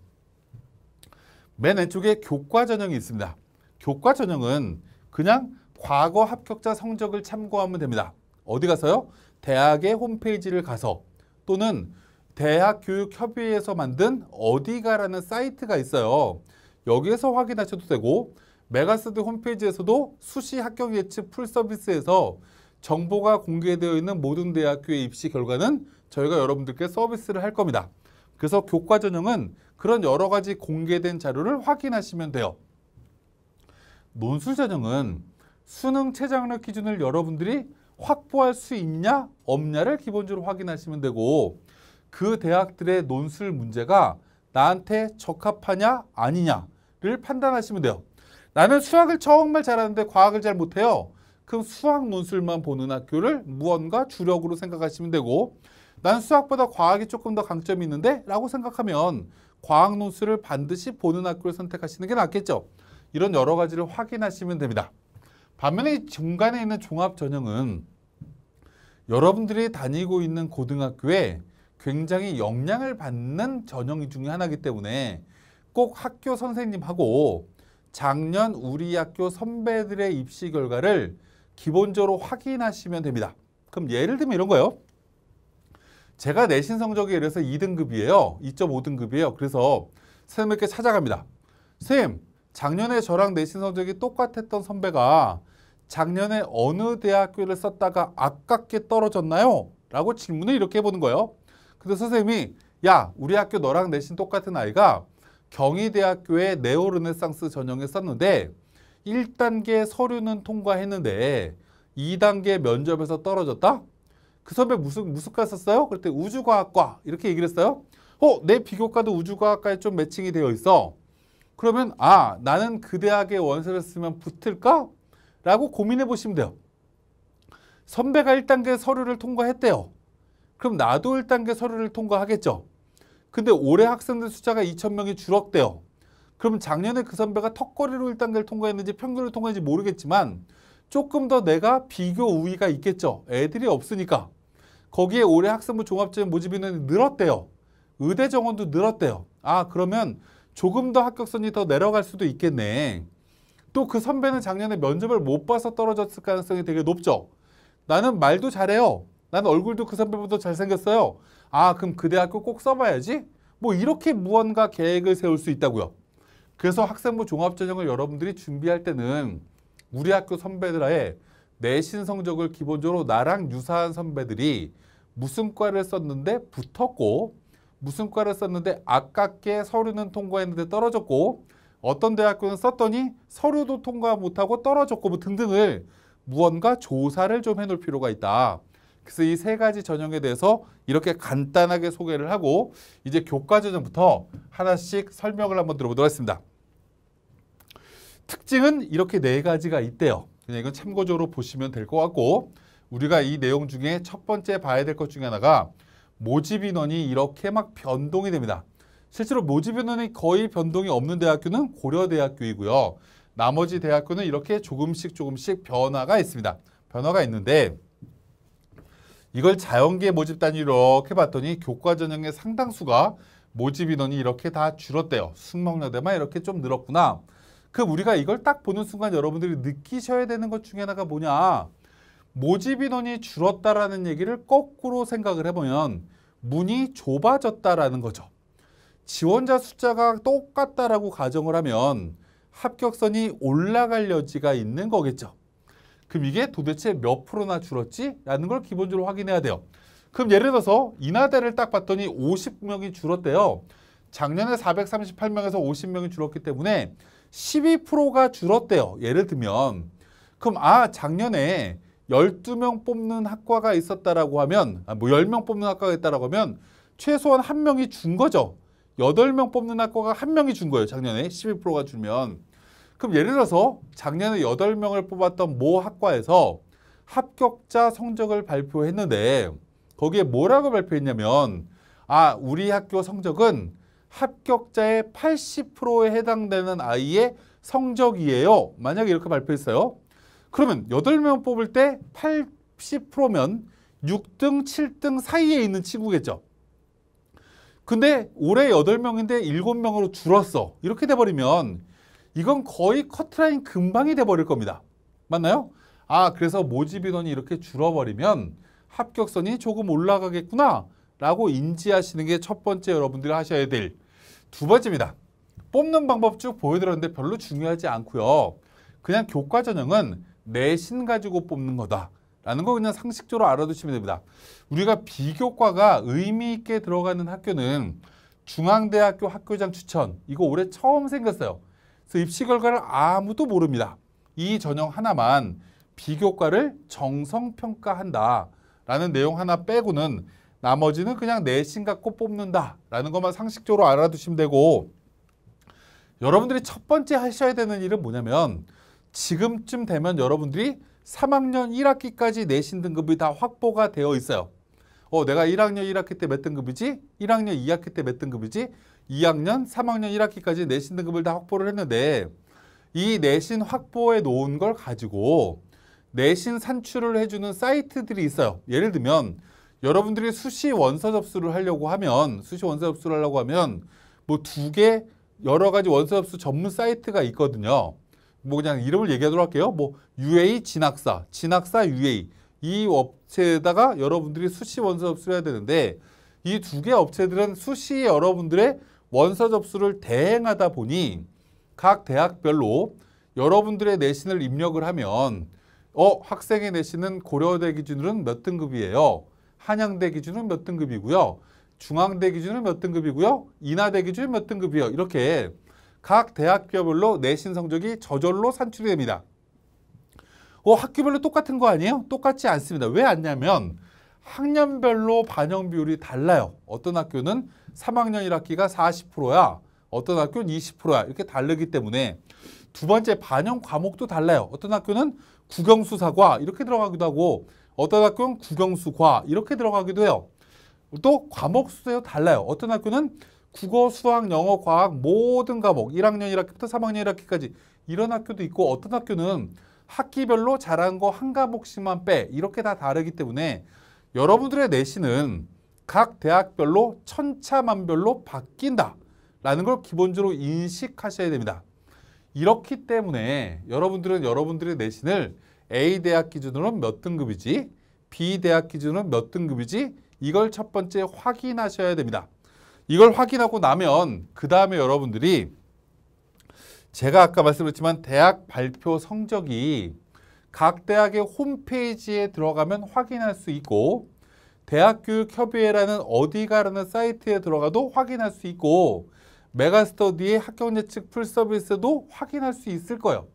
맨 왼쪽에 교과 전형이 있습니다. 교과 전형은 그냥 과거 합격자 성적을 참고하면 됩니다. 어디 가서요? 대학의 홈페이지를 가서 또는 대학교육협의회에서 만든 어디가라는 사이트가 있어요. 여기에서 확인하셔도 되고 메가스드 홈페이지에서도 수시 합격 예측 풀 서비스에서 정보가 공개되어 있는 모든 대학교의 입시 결과는 저희가 여러분들께 서비스를 할 겁니다. 그래서 교과 전형은 그런 여러 가지 공개된 자료를 확인하시면 돼요. 논술 전형은 수능 최장력 기준을 여러분들이 확보할 수 있냐 없냐를 기본적으로 확인하시면 되고 그 대학들의 논술 문제가 나한테 적합하냐 아니냐를 판단하시면 돼요. 나는 수학을 정말 잘하는데 과학을 잘 못해요. 그럼 수학 논술만 보는 학교를 무언가 주력으로 생각하시면 되고 난 수학보다 과학이 조금 더 강점이 있는데 라고 생각하면 과학 논술을 반드시 보는 학교를 선택하시는 게 낫겠죠. 이런 여러 가지를 확인하시면 됩니다. 반면에 중간에 있는 종합 전형은 여러분들이 다니고 있는 고등학교에 굉장히 영향을 받는 전형 중에 하나이기 때문에 꼭 학교 선생님하고 작년 우리 학교 선배들의 입시 결과를 기본적으로 확인하시면 됩니다. 그럼 예를 들면 이런 거예요. 제가 내신 성적이 이어서 2등급이에요. 2.5등급이에요. 그래서 선생님께 찾아갑니다. 선생님, 작년에 저랑 내신 성적이 똑같았던 선배가 작년에 어느 대학교를 썼다가 아깝게 떨어졌나요? 라고 질문을 이렇게 해보는 거예요. 근데 선생님이 야 우리 학교 너랑 내신 똑같은 아이가 경희대학교의 네오르네상스 전형에 썼는데 1단계 서류는 통과했는데 2단계 면접에서 떨어졌다? 그 선배 무슨 무슨과 썼어요? 그때 우주과학과 이렇게 얘기를 했어요. 어, 내 비교과도 우주과학과에 좀 매칭이 되어 있어. 그러면 아, 나는 그 대학의 원서를 쓰면 붙을까? 라고 고민해 보시면 돼요. 선배가 1단계 서류를 통과했대요. 그럼 나도 1단계 그 서류를 통과하겠죠. 근데 올해 학생들 숫자가 2,000명이 줄었대요. 그럼 작년에 그 선배가 턱걸이로 1단계를 통과했는지 평균을 통과했는지 모르겠지만 조금 더 내가 비교 우위가 있겠죠. 애들이 없으니까. 거기에 올해 학생부 종합전 모집 인원이 늘었대요. 의대 정원도 늘었대요. 아 그러면 조금 더 합격선이 더 내려갈 수도 있겠네. 또 그 선배는 작년에 면접을 못 봐서 떨어졌을 가능성이 되게 높죠. 나는 말도 잘해요. 난 얼굴도 그 선배보다 잘생겼어요. 아 그럼 그 대학교 꼭 써봐야지. 뭐 이렇게 무언가 계획을 세울 수 있다고요. 그래서 학생부 종합전형을 여러분들이 준비할 때는 우리 학교 선배들의 내신 성적을 기본적으로 나랑 유사한 선배들이 무슨 과를 썼는데 붙었고 무슨 과를 썼는데 아깝게 서류는 통과했는데 떨어졌고 어떤 대학교는 썼더니 서류도 통과 못하고 떨어졌고 뭐 등등을 무언가 조사를 좀 해놓을 필요가 있다. 그래서 이 세 가지 전형에 대해서 이렇게 간단하게 소개를 하고 이제 교과 전형부터 하나씩 설명을 한번 들어보도록 하겠습니다. 특징은 이렇게 네 가지가 있대요. 그냥 이건 참고적으로 보시면 될 것 같고 우리가 이 내용 중에 첫 번째 봐야 될 것 중에 하나가 모집 인원이 이렇게 막 변동이 됩니다. 실제로 모집 인원이 거의 변동이 없는 대학교는 고려대학교이고요. 나머지 대학교는 이렇게 조금씩 조금씩 변화가 있습니다. 변화가 있는데 이걸 자연계 모집 단위로 이렇게 봤더니 교과 전형의 상당수가 모집 인원이 이렇게 다 줄었대요. 숙명여대만 이렇게 좀 늘었구나. 그럼 우리가 이걸 딱 보는 순간 여러분들이 느끼셔야 되는 것 중에 하나가 뭐냐. 모집 인원이 줄었다라는 얘기를 거꾸로 생각을 해보면 문이 좁아졌다라는 거죠. 지원자 숫자가 똑같다라고 가정을 하면 합격선이 올라갈 여지가 있는 거겠죠. 그럼 이게 도대체 몇 프로나 줄었지? 라는 걸 기본적으로 확인해야 돼요. 그럼 예를 들어서 인하대를딱 봤더니 50명이 줄었대요. 작년에 438명에서 50명이 줄었기 때문에 12%가 줄었대요. 예를 들면 그럼 아 작년에 12명 뽑는 학과가 있었다라고 하면 아, 뭐 10명 뽑는 학과가 있다라고 하면 최소한 한명이준 거죠. 8명 뽑는 학과가 한명이준 거예요. 작년에 12%가 줄면. 그럼 예를 들어서 작년에 8 명을 뽑았던 모 학과에서 합격자 성적을 발표했는데 거기에 뭐라고 발표했냐면 아 우리 학교 성적은 합격자의 80%에 해당되는 아이의 성적이에요. 만약에 이렇게 발표했어요. 그러면 8명 뽑을 때 80%면 6등, 7등 사이에 있는 친구겠죠. 근데 올해 8 명인데 7 명으로 줄었어. 이렇게 돼버리면 이건 거의 커트라인 금방이 돼버릴 겁니다. 맞나요? 아 그래서 모집 인원이 이렇게 줄어버리면 합격선이 조금 올라가겠구나 라고 인지하시는 게 첫 번째 여러분들이 하셔야 될 두 번째입니다. 뽑는 방법 쭉 보여드렸는데 별로 중요하지 않고요. 그냥 교과 전형은 내신 가지고 뽑는 거다. 라는 거 그냥 상식적으로 알아두시면 됩니다. 우리가 비교과가 의미 있게 들어가는 학교는 중앙대학교 학교장 추천 이거 올해 처음 생겼어요. 그래서 입시 결과를 아무도 모릅니다. 이 전형 하나만 비교과를 정성평가한다라는 내용 하나 빼고는 나머지는 그냥 내신 갖고 뽑는다라는 것만 상식적으로 알아두시면 되고 여러분들이 첫 번째 하셔야 되는 일은 뭐냐면 지금쯤 되면 여러분들이 3학년 1학기까지 내신 등급이 다 확보가 되어 있어요. 어, 내가 1학년 1학기 때 몇 등급이지? 1학년 2학기 때 몇 등급이지? 2학년, 3학년 1학기까지 내신 등급을 다 확보를 했는데 이 내신 확보해 놓은 걸 가지고 내신 산출을 해주는 사이트들이 있어요. 예를 들면 여러분들이 수시 원서 접수를 하려고 하면 수시 원서 접수를 하려고 하면 뭐 두 개 여러 가지 원서 접수 전문 사이트가 있거든요. 뭐 그냥 이름을 얘기하도록 할게요. 뭐 UA 진학사, 진학사 UA 이 업체에다가 여러분들이 수시 원서 접수를 해야 되는데 이 두 개 업체들은 수시 여러분들의 원서 접수를 대행하다 보니 각 대학별로 여러분들의 내신을 입력을 하면 어 학생의 내신은 고려대 기준으로는 몇 등급이에요. 한양대 기준은 몇 등급이고요. 중앙대 기준은 몇 등급이고요. 인하대 기준은 몇 등급이요. 이렇게 각 대학교별로 내신 성적이 저절로 산출이 됩니다. 어, 학교별로 똑같은 거 아니에요? 똑같지 않습니다. 왜 안냐면 학년별로 반영 비율이 달라요. 어떤 학교는 3학년 1학기가 40%야. 어떤 학교는 20%야. 이렇게 다르기 때문에 두 번째 반영 과목도 달라요. 어떤 학교는 국영수사과 이렇게 들어가기도 하고 어떤 학교는 국영수과 이렇게 들어가기도 해요. 또 과목 수도 달라요. 어떤 학교는 국어, 수학, 영어, 과학 모든 과목 1학년 1학기부터 3학년 1학기까지 이런 학교도 있고 어떤 학교는 학기별로 잘한 거 한 과목씩만 빼 이렇게 다 다르기 때문에 여러분들의 내신은 각 대학별로 천차만별로 바뀐다라는 걸 기본적으로 인식하셔야 됩니다. 이렇기 때문에 여러분들은 여러분들의 내신을 A 대학 기준으로는 몇 등급이지 B 대학 기준은 으몇 등급이지 이걸 첫 번째 확인하셔야 됩니다. 이걸 확인하고 나면 그 다음에 여러분들이 제가 아까 말씀드렸지만 대학 발표 성적이 각 대학의 홈페이지에 들어가면 확인할 수 있고 대학교육협의회라는 어디가라는 사이트에 들어가도 확인할 수 있고 메가스터디의 학교 예측 풀 서비스도 확인할 수 있을 거예요.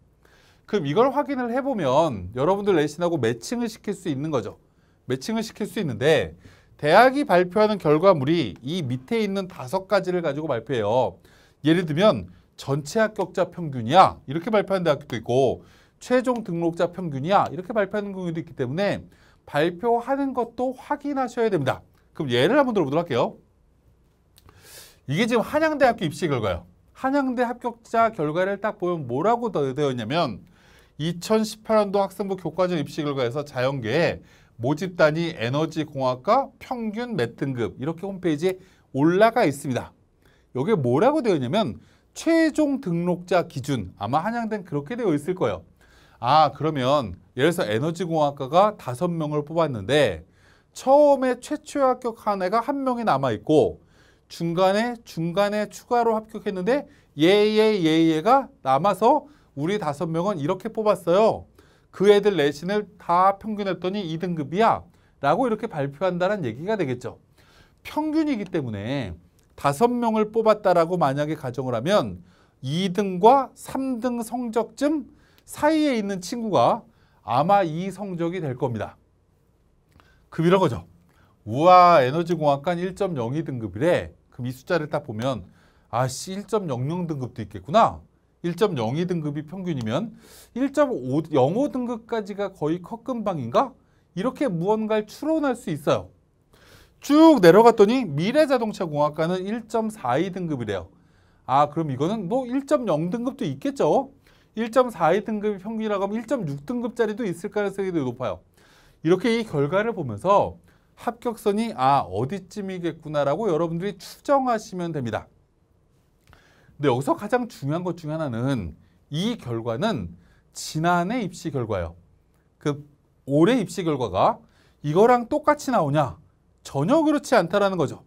그럼 이걸 확인을 해보면 여러분들 내신하고 매칭을 시킬 수 있는 거죠. 매칭을 시킬 수 있는데 대학이 발표하는 결과물이 이 밑에 있는 다섯 가지를 가지고 발표해요. 예를 들면 전체 합격자 평균이야 이렇게 발표하는 대학교도 있고 최종 등록자 평균이야 이렇게 발표하는 경우도 있기 때문에 발표하는 것도 확인하셔야 됩니다. 그럼 예를 한번 들어보도록 할게요. 이게 지금 한양대학교 입시 결과예요. 한양대 합격자 결과를 딱 보면 뭐라고 되어 있냐면 2018년도 학생부 교과전 입시 결과에서 자연계에 모집단위 에너지공학과 평균 몇 등급 이렇게 홈페이지에 올라가 있습니다. 여기에 뭐라고 되어 있냐면 최종 등록자 기준 아마 한양대는 그렇게 되어 있을 거예요. 아 그러면 예를 들어서 에너지공학과가 다섯 명을 뽑았는데 처음에 최초에 합격한 애가 한 명이 남아있고 중간에 중간에 추가로 합격했는데 예예예 예, 가 남아서 우리 다섯 명은 이렇게 뽑았어요. 그 애들 내신을 다 평균했더니 2등급이야. 라고 이렇게 발표한다는 얘기가 되겠죠. 평균이기 때문에 다섯 명을 뽑았다라고 만약에 가정을 하면 2등과 3등 성적쯤 사이에 있는 친구가 아마 이 성적이 될 겁니다. 급이란 거죠. 우와 에너지공학관 1.02 등급이래. 그럼 이 숫자를 딱 보면 아씨 1.00 등급도 있겠구나. 1.02 등급이 평균이면 1.05 등급까지가 거의 컷금방인가? 이렇게 무언가를 추론할 수 있어요. 쭉 내려갔더니 미래자동차공학과는 1.42 등급이래요. 아 그럼 이거는 뭐 1.0 등급도 있겠죠. 1.42등급이 평균이라고 하면 1.6등급짜리도 있을 가능성이 높아요. 이렇게 이 결과를 보면서 합격선이 아 어디쯤이겠구나라고 여러분들이 추정하시면 됩니다. 근데 여기서 가장 중요한 것중에 하나는 이 결과는 지난해 입시 결과예요. 그 올해 입시 결과가 이거랑 똑같이 나오냐? 전혀 그렇지 않다라는 거죠.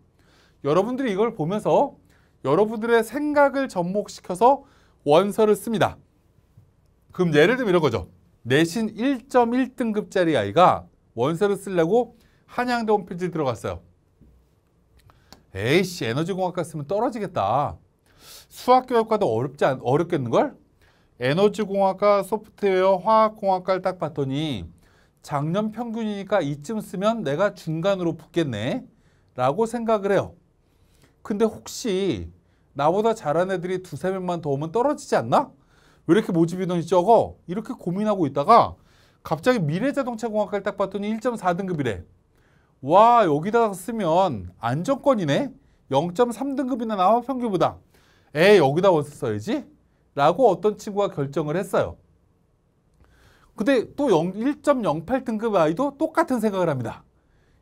여러분들이 이걸 보면서 여러분들의 생각을 접목시켜서 원서를 씁니다. 그럼 예를 들면 이런 거죠. 내신 1.1등급짜리 아이가 원서를 쓰려고 한양대 홈페이지 들어갔어요. 에이씨 에너지공학과 쓰면 떨어지겠다. 수학교육과도 어렵지 않, 어렵겠는걸? 에너지공학과, 소프트웨어, 화학공학과를 딱 봤더니 작년 평균이니까 이쯤 쓰면 내가 중간으로 붙겠네 라고 생각을 해요. 근데 혹시 나보다 잘한 애들이 두세 명만 더 오면 떨어지지 않나? 왜 이렇게 모집 인원이 적어? 이렇게 고민하고 있다가 갑자기 미래자동차공학과를 딱 봤더니 1.4등급이래. 와 여기다가 쓰면 안정권이네. 0.3등급이나 나와 평균보다. 에 여기다 원서 써야지. 라고 어떤 친구가 결정을 했어요. 근데 또 1.08등급 아이도 똑같은 생각을 합니다.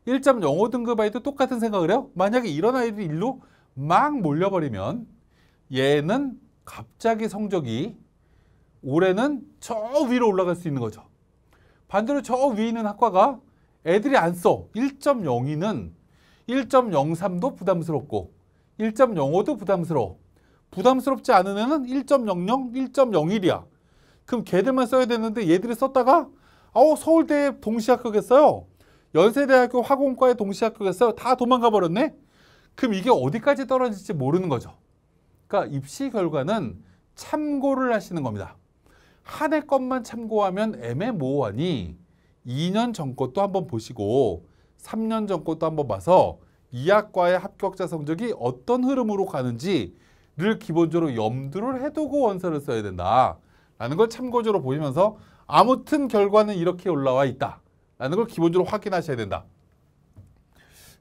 1.05등급 아이도 똑같은 생각을 해요. 만약에 이런 아이들이 일로 막 몰려버리면 얘는 갑자기 성적이 올해는 저 위로 올라갈 수 있는 거죠. 반대로 저 위에 있는 학과가 애들이 안 써. 1.02는 1.03도 부담스럽고 1.05도 부담스러워. 부담스럽지 않은 애는 1.00, 1.01이야. 그럼 걔들만 써야 되는데 얘들이 썼다가 아우 서울대 동시 합격했어요. 연세대학교 화공과에 동시 합격했어요. 다 도망가 버렸네. 그럼 이게 어디까지 떨어질지 모르는 거죠. 그러니까 입시 결과는 참고를 하시는 겁니다. 한해 것만 참고하면 애매모호하니 2년 전 것도 한번 보시고 3년 전 것도 한번 봐서 이 학과의 합격자 성적이 어떤 흐름으로 가는지를 기본적으로 염두를 해두고 원서를 써야 된다라는 걸 참고적으로 보시면서 아무튼 결과는 이렇게 올라와 있다. 라는 걸 기본적으로 확인하셔야 된다.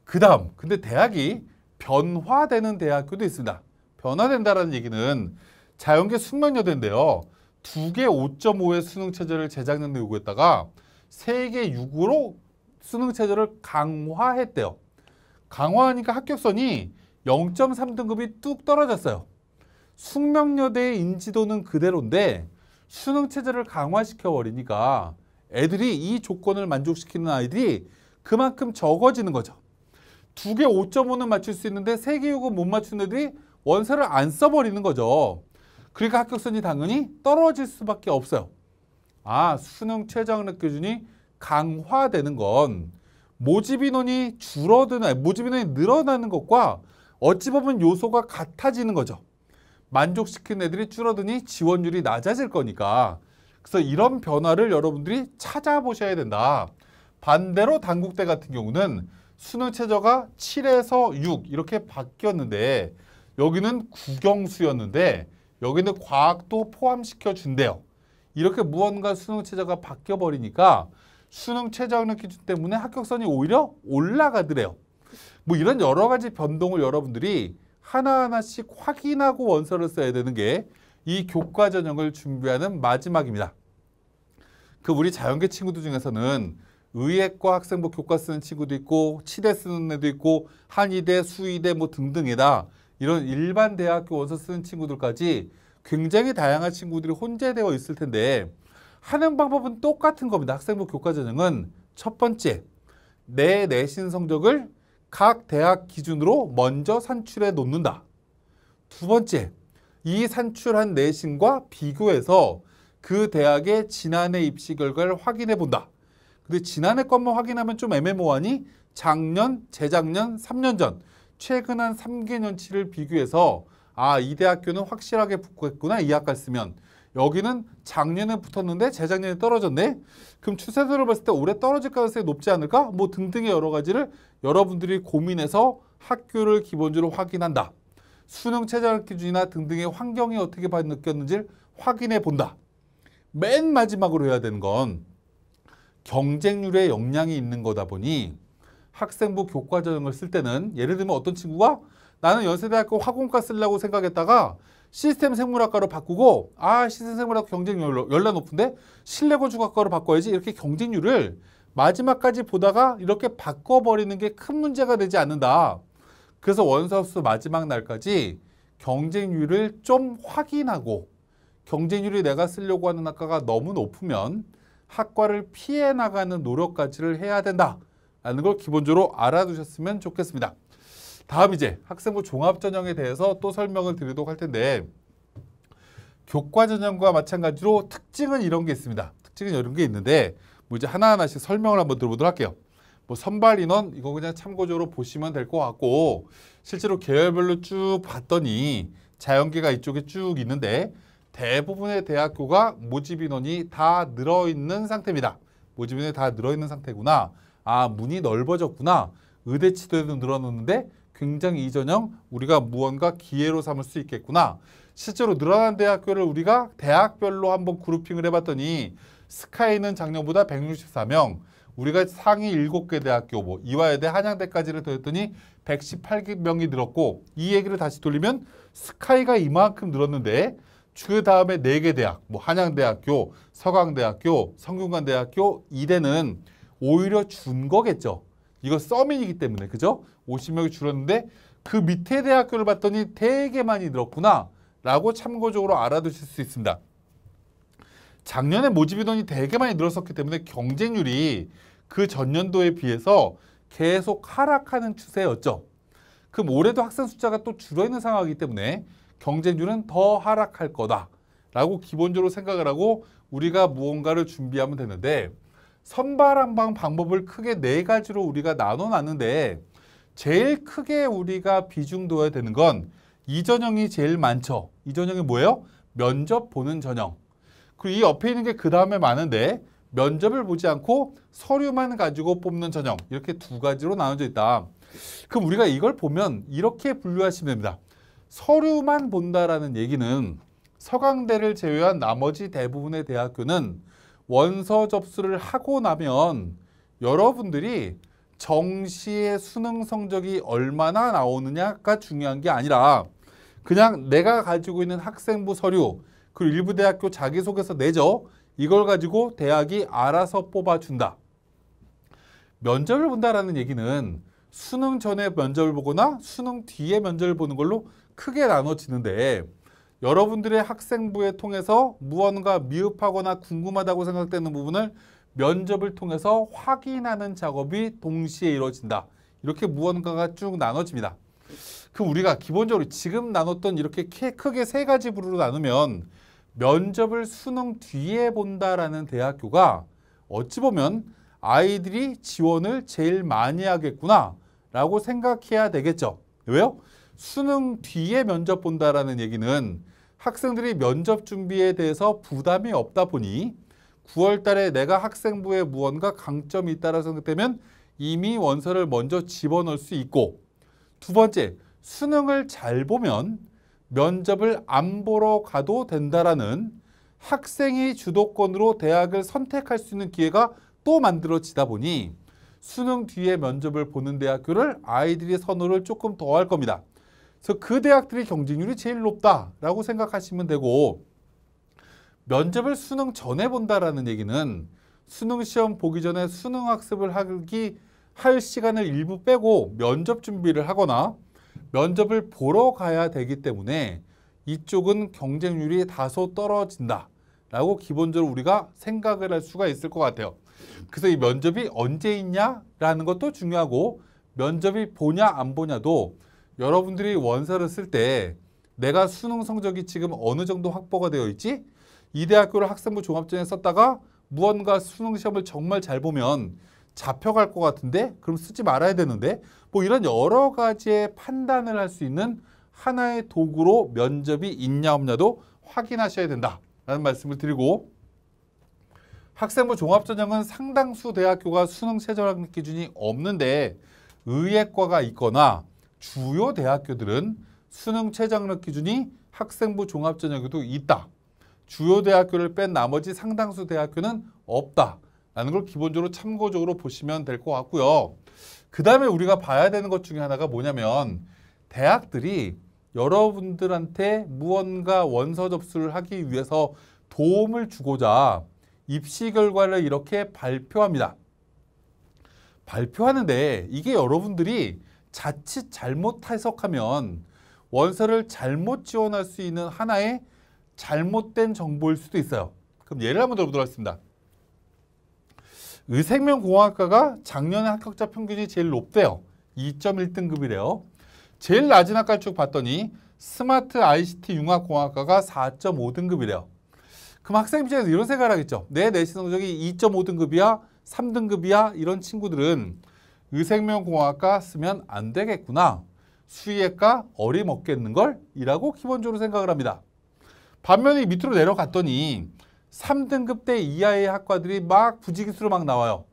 그 다음, 근데 대학이 변화되는 대학교도 있습니다. 변화된다라는 얘기는 자연계 숙명여대인데요. 두개 5.5의 수능 체제를 재작년에 요구했다가 세개 6으로 수능 체제를 강화했대요. 강화하니까 합격선이 0.3등급이 뚝 떨어졌어요. 숙명여대의 인지도는 그대로인데 수능 체제를 강화시켜 버리니까 애들이 이 조건을 만족시키는 아이들이 그만큼 적어지는 거죠. 두 개 5.5는 맞출 수 있는데 세개 6은 못맞추는 애들이 원서를 안 써버리는 거죠. 그러니까 합격선이 당연히 떨어질 수밖에 없어요. 아, 수능 최저학력 기준이 강화되는 건 모집 인원이 줄어드는, 모집 인원이 늘어나는 것과 어찌 보면 요소가 같아지는 거죠. 만족시킨 애들이 줄어드니 지원율이 낮아질 거니까. 그래서 이런 변화를 여러분들이 찾아보셔야 된다. 반대로 단국대 같은 경우는 수능 최저가 7에서 6 이렇게 바뀌었는데 여기는 국영수였는데 여기는 과학도 포함시켜 준대요. 이렇게 무언가 수능 최저가 바뀌어 버리니까 수능 최저 학력 기준 때문에 합격선이 오히려 올라가더래요. 뭐 이런 여러 가지 변동을 여러분들이 하나하나씩 확인하고 원서를 써야 되는 게 이 교과 전형을 준비하는 마지막입니다. 그 우리 자연계 친구들 중에서는 의예과 학생부 교과 쓰는 친구도 있고 치대 쓰는 애도 있고 한의대, 수의대 뭐 등등이다. 이런 일반 대학교 원서 쓰는 친구들까지 굉장히 다양한 친구들이 혼재되어 있을 텐데 하는 방법은 똑같은 겁니다. 학생부 교과전형은 첫 번째, 내 내신 성적을 각 대학 기준으로 먼저 산출해 놓는다. 두 번째, 이 산출한 내신과 비교해서 그 대학의 지난해 입시 결과를 확인해 본다. 근데 지난해 것만 확인하면 좀 애매모호하니 작년, 재작년, 3년 전 최근 한 3개년치를 비교해서 아, 이 대학교는 확실하게 붙겠구나. 이 학과를 쓰면. 여기는 작년에 붙었는데 재작년에 떨어졌네. 그럼 추세대로 봤을 때 올해 떨어질 가능성이 높지 않을까? 뭐 등등의 여러 가지를 여러분들이 고민해서 학교를 기본적으로 확인한다. 수능 최저학 기준이나 등등의 환경이 어떻게 느꼈는지를 확인해 본다. 맨 마지막으로 해야 되는 건 경쟁률에 역량이 있는 거다 보니 학생부 교과전형을쓸 때는 예를 들면 어떤 친구가 나는 연세대학교 화공과 쓰려고 생각했다가 시스템 생물학과로 바꾸고 아 시스템 생물학 경쟁률 열나 높은데 실내건축학과로 바꿔야지 이렇게 경쟁률을 마지막까지 보다가 이렇게 바꿔버리는 게 큰 문제가 되지 않는다. 그래서 원서수 마지막 날까지 경쟁률을 좀 확인하고 경쟁률이 내가 쓰려고 하는 학과가 너무 높으면 학과를 피해 나가는 노력까지를 해야 된다. 라는 걸 기본적으로 알아두셨으면 좋겠습니다. 다음 이제 학생부 종합전형에 대해서 또 설명을 드리도록 할 텐데 교과전형과 마찬가지로 특징은 이런 게 있습니다. 특징은 이런 게 있는데 뭐 이제 하나하나씩 설명을 한번 들어보도록 할게요. 뭐 선발 인원 이거 그냥 참고적으로 보시면 될 것 같고 실제로 계열별로 쭉 봤더니 자연계가 이쪽에 쭉 있는데 대부분의 대학교가 모집 인원이 다 늘어있는 상태입니다. 모집 인원이 다 늘어있는 상태구나 아 문이 넓어졌구나. 의대 치도에도 늘어났는데 굉장히 이전형 우리가 무언가 기회로 삼을 수 있겠구나. 실제로 늘어난 대학교를 우리가 대학별로 한번 그룹핑을 해봤더니 스카이는 작년보다 164명, 우리가 상위 7개 대학교, 뭐 이화여대, 한양대까지를 더했더니 118명이 늘었고 이 얘기를 다시 돌리면 스카이가 이만큼 늘었는데 그 다음에 4개 대학, 뭐 한양대학교, 서강대학교, 성균관대학교, 이대는 오히려 준 거겠죠. 이거 서민이기 때문에 그죠? 50명이 줄었는데 그 밑에 대학교를 봤더니 되게 많이 늘었구나 라고 참고적으로 알아두실 수 있습니다. 작년에 모집 인원이 되게 많이 늘었었기 때문에 경쟁률이 그 전년도에 비해서 계속 하락하는 추세였죠. 그럼 올해도 학생 숫자가 또 줄어있는 상황이기 때문에 경쟁률은 더 하락할 거다라고 기본적으로 생각을 하고 우리가 무언가를 준비하면 되는데 선발 한방 방법을 크게 네 가지로 우리가 나눠 놨는데 제일 크게 우리가 비중 둬야 되는 건 이 전형이 제일 많죠. 이 전형이 뭐예요? 면접 보는 전형. 그리고 이 옆에 있는 게 그 다음에 많은데 면접을 보지 않고 서류만 가지고 뽑는 전형 이렇게 두 가지로 나눠져 있다. 그럼 우리가 이걸 보면 이렇게 분류하시면 됩니다. 서류만 본다라는 얘기는 서강대를 제외한 나머지 대부분의 대학교는 원서 접수를 하고 나면 여러분들이 정시의 수능 성적이 얼마나 나오느냐가 중요한 게 아니라 그냥 내가 가지고 있는 학생부 서류 그리고 일부 대학교 자기소개서 내죠. 이걸 가지고 대학이 알아서 뽑아준다. 면접을 본다라는 얘기는 수능 전에 면접을 보거나 수능 뒤에 면접을 보는 걸로 크게 나눠지는데 여러분들의 학생부에 통해서 무언가 미흡하거나 궁금하다고 생각되는 부분을 면접을 통해서 확인하는 작업이 동시에 이루어진다. 이렇게 무언가가 쭉 나눠집니다. 그럼 우리가 기본적으로 지금 나눴던 이렇게 크게 세 가지 부류로 나누면 면접을 수능 뒤에 본다라는 대학교가 어찌 보면 아이들이 지원을 제일 많이 하겠구나 라고 생각해야 되겠죠. 왜요? 수능 뒤에 면접 본다라는 얘기는 학생들이 면접 준비에 대해서 부담이 없다 보니 9월 달에 내가 학생부에 무언가 강점이 있다라고 생각되면 이미 원서를 먼저 집어넣을 수 있고 두 번째, 수능을 잘 보면 면접을 안 보러 가도 된다라는 학생이 주도권으로 대학을 선택할 수 있는 기회가 또 만들어지다 보니 수능 뒤에 면접을 보는 대학교를 아이들이 선호를 조금 더 할 겁니다. 그래서 그 대학들의 경쟁률이 제일 높다라고 생각하시면 되고 면접을 수능 전에 본다라는 얘기는 수능 시험 보기 전에 수능 학습을 하기 할 시간을 일부 빼고 면접 준비를 하거나 면접을 보러 가야 되기 때문에 이쪽은 경쟁률이 다소 떨어진다. 라고 기본적으로 우리가 생각을 할 수가 있을 것 같아요. 그래서 이 면접이 언제 있냐라는 것도 중요하고 면접이 보냐 안 보냐도 여러분들이 원서를 쓸 때 내가 수능 성적이 지금 어느 정도 확보가 되어 있지? 이 대학교를 학생부 종합전에 썼다가 무언가 수능 시험을 정말 잘 보면 잡혀갈 것 같은데 그럼 쓰지 말아야 되는데 뭐 이런 여러 가지의 판단을 할 수 있는 하나의 도구로 면접이 있냐 없냐도 확인하셔야 된다라는 말씀을 드리고 학생부 종합전형은 상당수 대학교가 수능 최저학력 기준이 없는데 의예과가 있거나 주요 대학교들은 수능 최장력 기준이 학생부 종합전형에도 있다. 주요 대학교를 뺀 나머지 상당수 대학교는 없다. 라는 걸 기본적으로 참고적으로 보시면 될 것 같고요. 그 다음에 우리가 봐야 되는 것 중에 하나가 뭐냐면 대학들이 여러분들한테 무언가 원서 접수를 하기 위해서 도움을 주고자 입시 결과를 이렇게 발표합니다. 발표하는데 이게 여러분들이 자칫 잘못 해석하면 원서를 잘못 지원할 수 있는 하나의 잘못된 정보일 수도 있어요. 그럼 예를 한번 들어보도록 하겠습니다. 의생명공학과가 작년에 합격자 평균이 제일 높대요. 2.1등급이래요. 제일 낮은 학과쭉 봤더니 스마트 ICT 융합공학과가 4.5등급이래요. 그럼 학생 입장에서 이런 생각을 하겠죠. 내 내신 성적이 2.5등급이야, 3등급이야 이런 친구들은 의생명공학과 쓰면 안 되겠구나. 수의학과 어림없겠는걸? 이라고 기본적으로 생각을 합니다. 반면에 밑으로 내려갔더니 3등급 대 이하의 학과들이 막 부지기수로 막 나와요.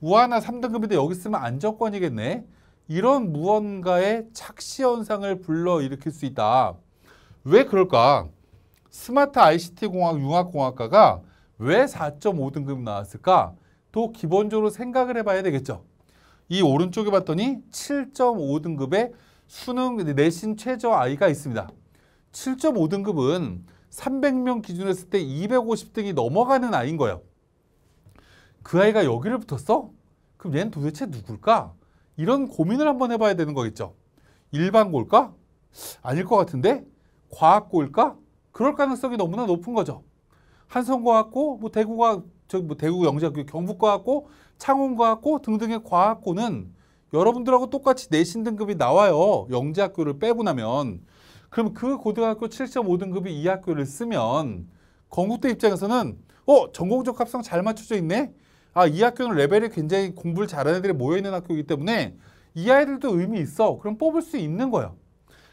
우아나 3등급인데 여기 쓰면 안정권이겠네. 이런 무언가의 착시현상을 불러일으킬 수 있다. 왜 그럴까? 스마트 ICT공학, 융합공학과가 왜 4.5등급 나왔을까? 또 기본적으로 생각을 해봐야 되겠죠. 이 오른쪽에 봤더니 7.5등급의 수능 내신 최저 아이가 있습니다. 7.5등급은 300명 기준으로 했을 때 250등이 넘어가는 아이인 거예요. 그 아이가 여기를 붙었어? 그럼 얘는 도대체 누굴까? 이런 고민을 한번 해봐야 되는 거겠죠. 일반고일까? 아닐 것 같은데? 과학고일까? 그럴 가능성이 너무나 높은 거죠. 한성과학고, 뭐대구과 저뭐 대구 영재학교 경북과학고 창원과학고 등등의 과학고는 여러분들하고 똑같이 내신 등급이 나와요. 영재학교를 빼고 나면 그럼 그 고등학교 7.5등급이 이 학교를 쓰면 건국대 입장에서는 어 전공적 합성 잘 맞춰져 있네. 아 이 학교는 레벨이 굉장히 공부를 잘하는 애들이 모여 있는 학교이기 때문에 이 아이들도 의미 있어. 그럼 뽑을 수 있는 거예요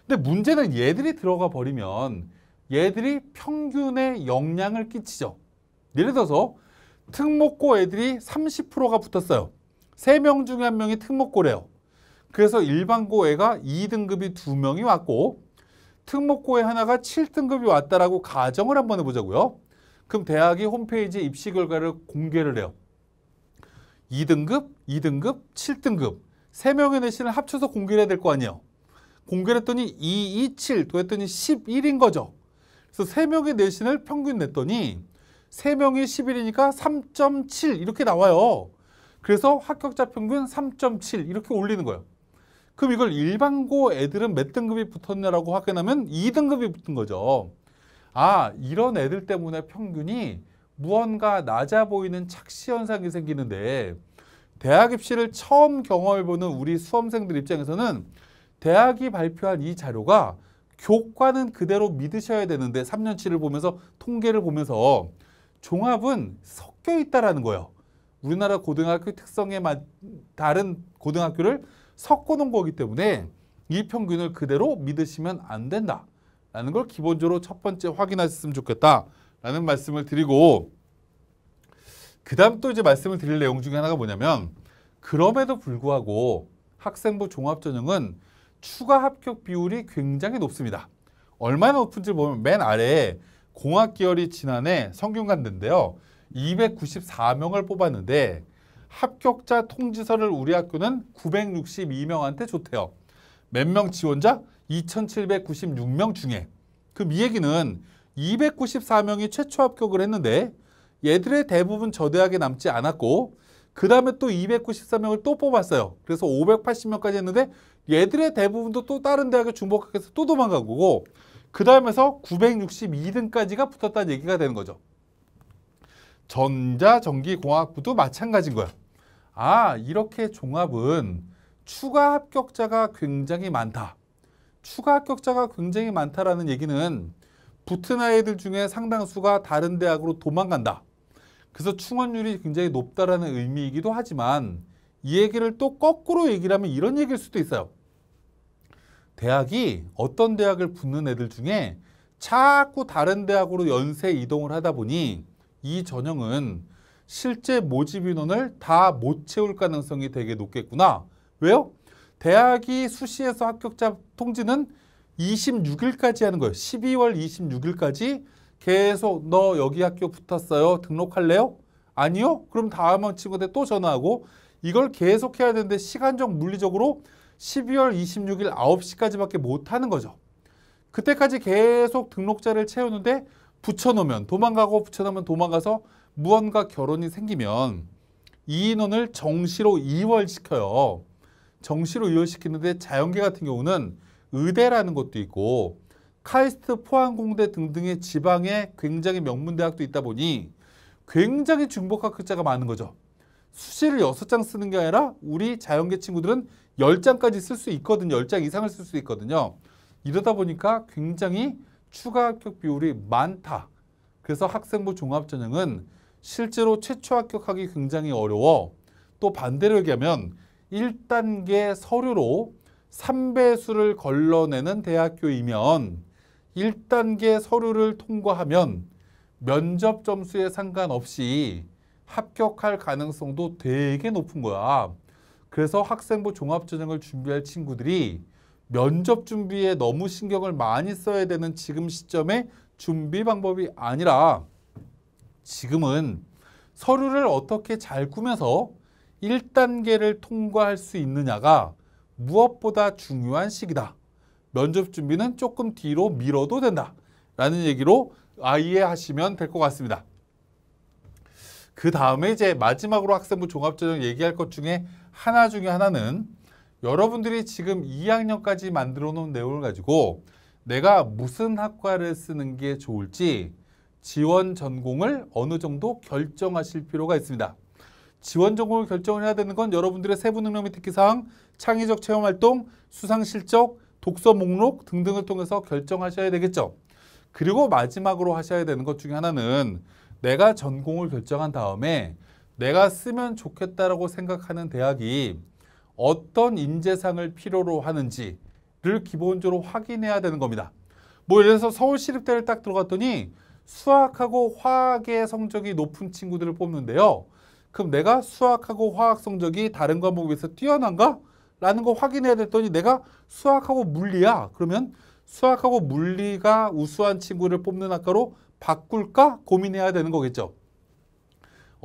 근데 문제는 얘들이 들어가 버리면 얘들이 평균의 영향을 끼치죠. 예를 들어서 특목고 애들이 30%가 붙었어요. 3명 중에 1명이 특목고래요. 그래서 일반고 애가 2등급이 2명이 왔고 특목고에 하나가 7등급이 왔다라고 가정을 한번 해보자고요. 그럼 대학이 홈페이지에 입시 결과를 공개를 해요. 2등급, 2등급, 7등급 3명의 내신을 합쳐서 공개를 해야 될 거 아니에요. 공개를 했더니 2, 2, 7, 또했더니 11인 거죠. 그래서 3명의 내신을 평균 냈더니 3명이 1 1일이니까3.7 이렇게 나와요. 그래서 합격자 평균 3.7 이렇게 올리는 거예요. 그럼 이걸 일반고 애들은 몇 등급이 붙었냐라고 확인하면 2등급이 붙은 거죠. 아 이런 애들 때문에 평균이 무언가 낮아 보이는 착시 현상이 생기는데 대학 입시를 처음 경험해보는 우리 수험생들 입장에서는 대학이 발표한 이 자료가 교과는 그대로 믿으셔야 되는데 3년치를 보면서 통계를 보면서 종합은 섞여 있다라는 거예요. 우리나라 고등학교 특성에 맞 다른 고등학교를 섞어 놓은 거기 때문에 이 평균을 그대로 믿으시면 안 된다라는 걸 기본적으로 첫 번째 확인하셨으면 좋겠다라는 말씀을 드리고 그다음 또 이제 말씀을 드릴 내용 중에 하나가 뭐냐면 그럼에도 불구하고 학생부 종합전형은 추가 합격 비율이 굉장히 높습니다. 얼마나 높은지 보면 맨 아래에 공학 계열이 지난해 성균관대인데요. 294명을 뽑았는데 합격자 통지서를 우리 학교는 962명한테 줬대요. 몇 명 지원자? 2,796명 중에. 그럼 이 얘기는 294명이 최초 합격을 했는데 얘들의 대부분 저 대학에 남지 않았고 그 다음에 또 294명을 또 뽑았어요. 그래서 580명까지 했는데 얘들의 대부분도 또 다른 대학에 중복학해서 또 도망간 거고 그 다음에서 962등까지가 붙었다는 얘기가 되는 거죠. 전자전기공학부도 마찬가지인 거야. 아 이렇게 종합은 추가 합격자가 굉장히 많다. 추가 합격자가 굉장히 많다라는 얘기는 붙은 아이들 중에 상당수가 다른 대학으로 도망간다. 그래서 충원율이 굉장히 높다라는 의미이기도 하지만 이 얘기를 또 거꾸로 얘기를 하면 이런 얘기일 수도 있어요. 대학이 어떤 대학을 붙는 애들 중에 자꾸 다른 대학으로 연세 이동을 하다 보니 이 전형은 실제 모집 인원을 다 못 채울 가능성이 되게 높겠구나. 왜요? 대학이 수시에서 합격자 통지는 26일까지 하는 거예요. 12월 26일까지 계속 너 여기 학교 붙었어요. 등록할래요? 아니요? 그럼 다음 친구한테 또 전화하고 이걸 계속 해야 되는데 시간적 물리적으로 12월 26일 9시까지밖에 못하는 거죠. 그때까지 계속 등록자를 채우는데 붙여놓으면 도망가고 붙여놓으면 도망가서 무언가 결혼이 생기면 이 인원을 정시로 이월시켜요. 정시로 이월시키는데 자연계 같은 경우는 의대라는 것도 있고 카이스트 포항공대 등등의 지방에 굉장히 명문대학도 있다 보니 굉장히 중복학급자가 많은 거죠. 수시를 여섯 장 쓰는 게 아니라 우리 자연계 친구들은 10장까지 쓸 수 있거든요. 10장 이상을 쓸 수 있거든요. 이러다 보니까 굉장히 추가 합격 비율이 많다. 그래서 학생부 종합전형은 실제로 최초 합격하기 굉장히 어려워. 또 반대로 얘기하면 1단계 서류로 3배수를 걸러내는 대학교이면 1단계 서류를 통과하면 면접 점수에 상관없이 합격할 가능성도 되게 높은 거야. 그래서 학생부 종합전형을 준비할 친구들이 면접 준비에 너무 신경을 많이 써야 되는 지금 시점에 준비 방법이 아니라 지금은 서류를 어떻게 잘 꾸며서 1단계를 통과할 수 있느냐가 무엇보다 중요한 시기다. 면접 준비는 조금 뒤로 미뤄도 된다. 라는 얘기로 아이해 하시면 될 것 같습니다. 그 다음에 이제 마지막으로 학생부 종합전형 얘기할 것 중에 하나 중에 하나는 여러분들이 지금 2학년까지 만들어 놓은 내용을 가지고 내가 무슨 학과를 쓰는 게 좋을지 지원 전공을 어느 정도 결정하실 필요가 있습니다. 지원 전공을 결정을 해야 되는 건 여러분들의 세부 능력 및 특기사항, 창의적 체험활동, 수상실적, 독서 목록 등등을 통해서 결정하셔야 되겠죠. 그리고 마지막으로 하셔야 되는 것 중에 하나는 내가 전공을 결정한 다음에 내가 쓰면 좋겠다라고 생각하는 대학이 어떤 인재상을 필요로 하는지를 기본적으로 확인해야 되는 겁니다. 뭐 예를 들어서 서울시립대를 딱 들어갔더니 수학하고 화학의 성적이 높은 친구들을 뽑는데요. 그럼 내가 수학하고 화학 성적이 다른 과목에 서 뛰어난가? 라는 거 확인해야 됐더니 내가 수학하고 물리야. 그러면 수학하고 물리가 우수한 친구를 뽑는 학과로 바꿀까 고민해야 되는 거겠죠.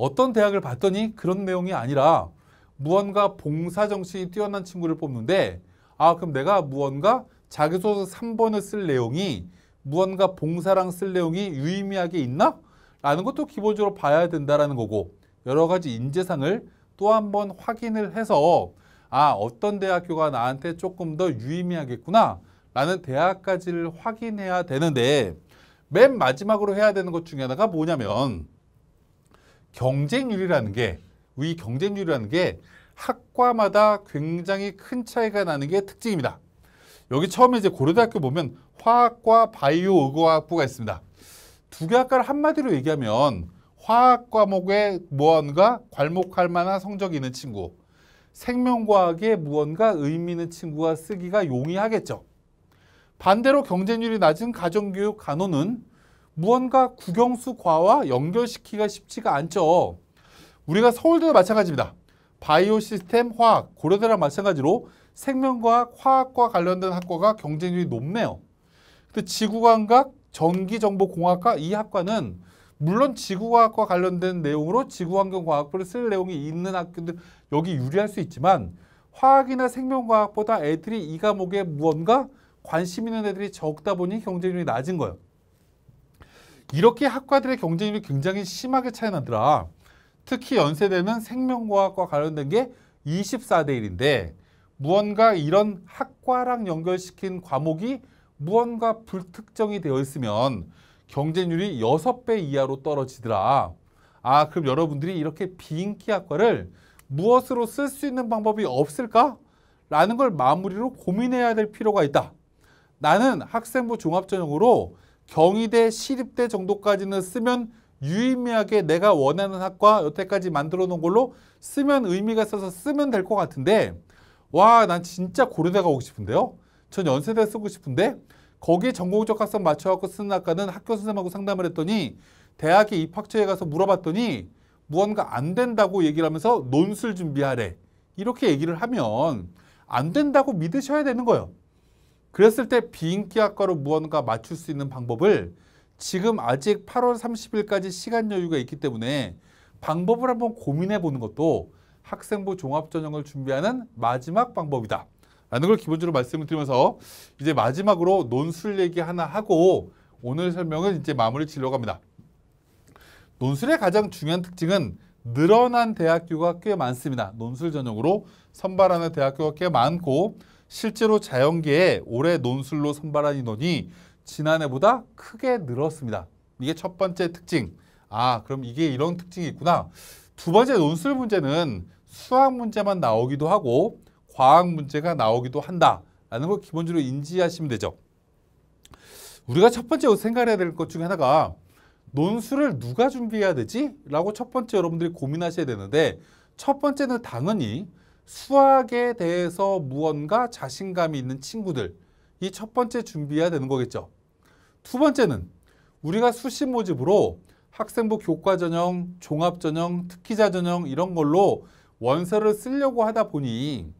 어떤 대학을 봤더니 그런 내용이 아니라 무언가 봉사정신이 뛰어난 친구를 뽑는데 아 그럼 내가 무언가 자기소서 3번을 쓸 내용이 무언가 봉사랑 쓸 내용이 유의미하게 있나? 라는 것도 기본적으로 봐야 된다라는 거고 여러 가지 인재상을 또 한 번 확인을 해서 아 어떤 대학교가 나한테 조금 더 유의미하겠구나 라는 대학까지를 확인해야 되는데 맨 마지막으로 해야 되는 것 중에 하나가 뭐냐면 경쟁률이라는 게, 이 경쟁률이라는 게 학과마다 굉장히 큰 차이가 나는 게 특징입니다. 여기 처음에 이제 고려대학교 보면 화학과 바이오 의과학부가 있습니다. 두 개 학과를 한마디로 얘기하면 화학 과목에 무언가 괄목할 만한 성적이 있는 친구, 생명과학에 무언가 의미 있는 친구가 쓰기가 용이하겠죠. 반대로 경쟁률이 낮은 가정교육 간호는 무언가 국영수과와 연결시키기가 쉽지가 않죠. 우리가 서울대도 마찬가지입니다. 바이오 시스템 화학, 고려대랑 마찬가지로 생명과학, 화학과 관련된 학과가 경쟁률이 높네요. 근데 지구과학, 전기정보공학과 이 학과는 물론 지구과학과 관련된 내용으로 지구환경과학부를 쓸 내용이 있는 학교들 여기 유리할 수 있지만 화학이나 생명과학보다 애들이 이 과목에 무언가 관심 있는 애들이 적다 보니 경쟁률이 낮은 거예요. 이렇게 학과들의 경쟁률이 굉장히 심하게 차이 나더라. 특히 연세대는 생명과학과 관련된 게 24대 1인데 무언가 이런 학과랑 연결시킨 과목이 무언가 불특정이 되어 있으면 경쟁률이 6배 이하로 떨어지더라. 아 그럼 여러분들이 이렇게 비인기 학과를 무엇으로 쓸 수 있는 방법이 없을까? 라는 걸 마무리로 고민해야 될 필요가 있다. 나는 학생부 종합전형으로 경희대, 시립대 정도까지는 쓰면 유의미하게 내가 원하는 학과 여태까지 만들어 놓은 걸로 쓰면 의미가 있어서 쓰면 될 것 같은데 와 난 진짜 고려대 가고 싶은데요. 전 연세대 쓰고 싶은데 거기에 전공적 학성 맞춰갖고 쓰는 학과는 학교 선생님하고 상담을 했더니 대학에 입학처에 가서 물어봤더니 무언가 안 된다고 얘기를 하면서 논술 준비하래. 이렇게 얘기를 하면 안 된다고 믿으셔야 되는 거예요. 그랬을 때 비인기학과로 무언가 맞출 수 있는 방법을 지금 아직 8월 30일까지 시간 여유가 있기 때문에 방법을 한번 고민해 보는 것도 학생부 종합전형을 준비하는 마지막 방법이다. 라는 걸 기본적으로 말씀을 드리면서 이제 마지막으로 논술 얘기 하나 하고 오늘 설명을 이제 마무리 지려고 합니다. 논술의 가장 중요한 특징은 늘어난 대학교가 꽤 많습니다. 논술 전형으로 선발하는 대학교가 꽤 많고 실제로 자연계에 올해 논술로 선발한 인원이 지난해보다 크게 늘었습니다. 이게 첫 번째 특징. 아 그럼 이게 이런 특징이 있구나. 두 번째 논술 문제는 수학 문제만 나오기도 하고 과학 문제가 나오기도 한다라는 걸 기본적으로 인지하시면 되죠. 우리가 첫 번째로 생각해야 될 것 중에 하나가 논술을 누가 준비해야 되지? 라고 첫 번째 여러분들이 고민하셔야 되는데 첫 번째는 당연히 수학에 대해서 무언가 자신감이 있는 친구들 이 첫 번째 준비해야 되는 거겠죠. 두 번째는 우리가 수시 모집으로 학생부 교과 전형, 종합 전형, 특기자 전형 이런 걸로 원서를 쓰려고 하다 보니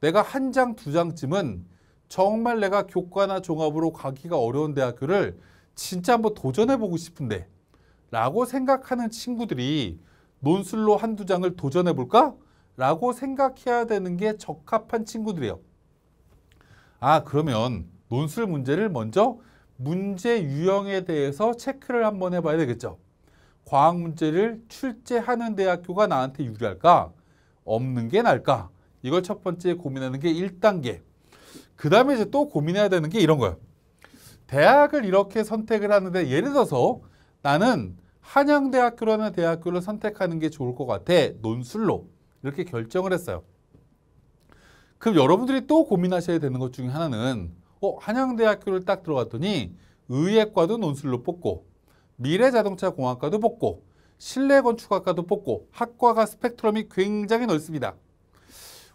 내가 한 장, 두 장쯤은 정말 내가 교과나 종합으로 가기가 어려운 대학교를 진짜 한번 도전해보고 싶은데 라고 생각하는 친구들이 논술로 한두 장을 도전해볼까? 라고 생각해야 되는 게 적합한 친구들이에요. 아 그러면 논술 문제를 먼저 문제 유형에 대해서 체크를 한번 해봐야 되겠죠. 과학 문제를 출제하는 대학교가 나한테 유리할까? 없는 게 나을까? 이걸 첫 번째 고민하는 게 1단계. 그 다음에 이제 또 고민해야 되는 게 이런 거예요. 대학을 이렇게 선택을 하는데 예를 들어서 나는 한양대학교라는 대학교를 선택하는 게 좋을 것 같아. 논술로. 이렇게 결정을 했어요. 그럼 여러분들이 또 고민하셔야 되는 것 중에 하나는 어, 한양대학교를 딱 들어갔더니 의예과도 논술로 뽑고 미래자동차공학과도 뽑고 실내건축학과도 뽑고 학과가 스펙트럼이 굉장히 넓습니다.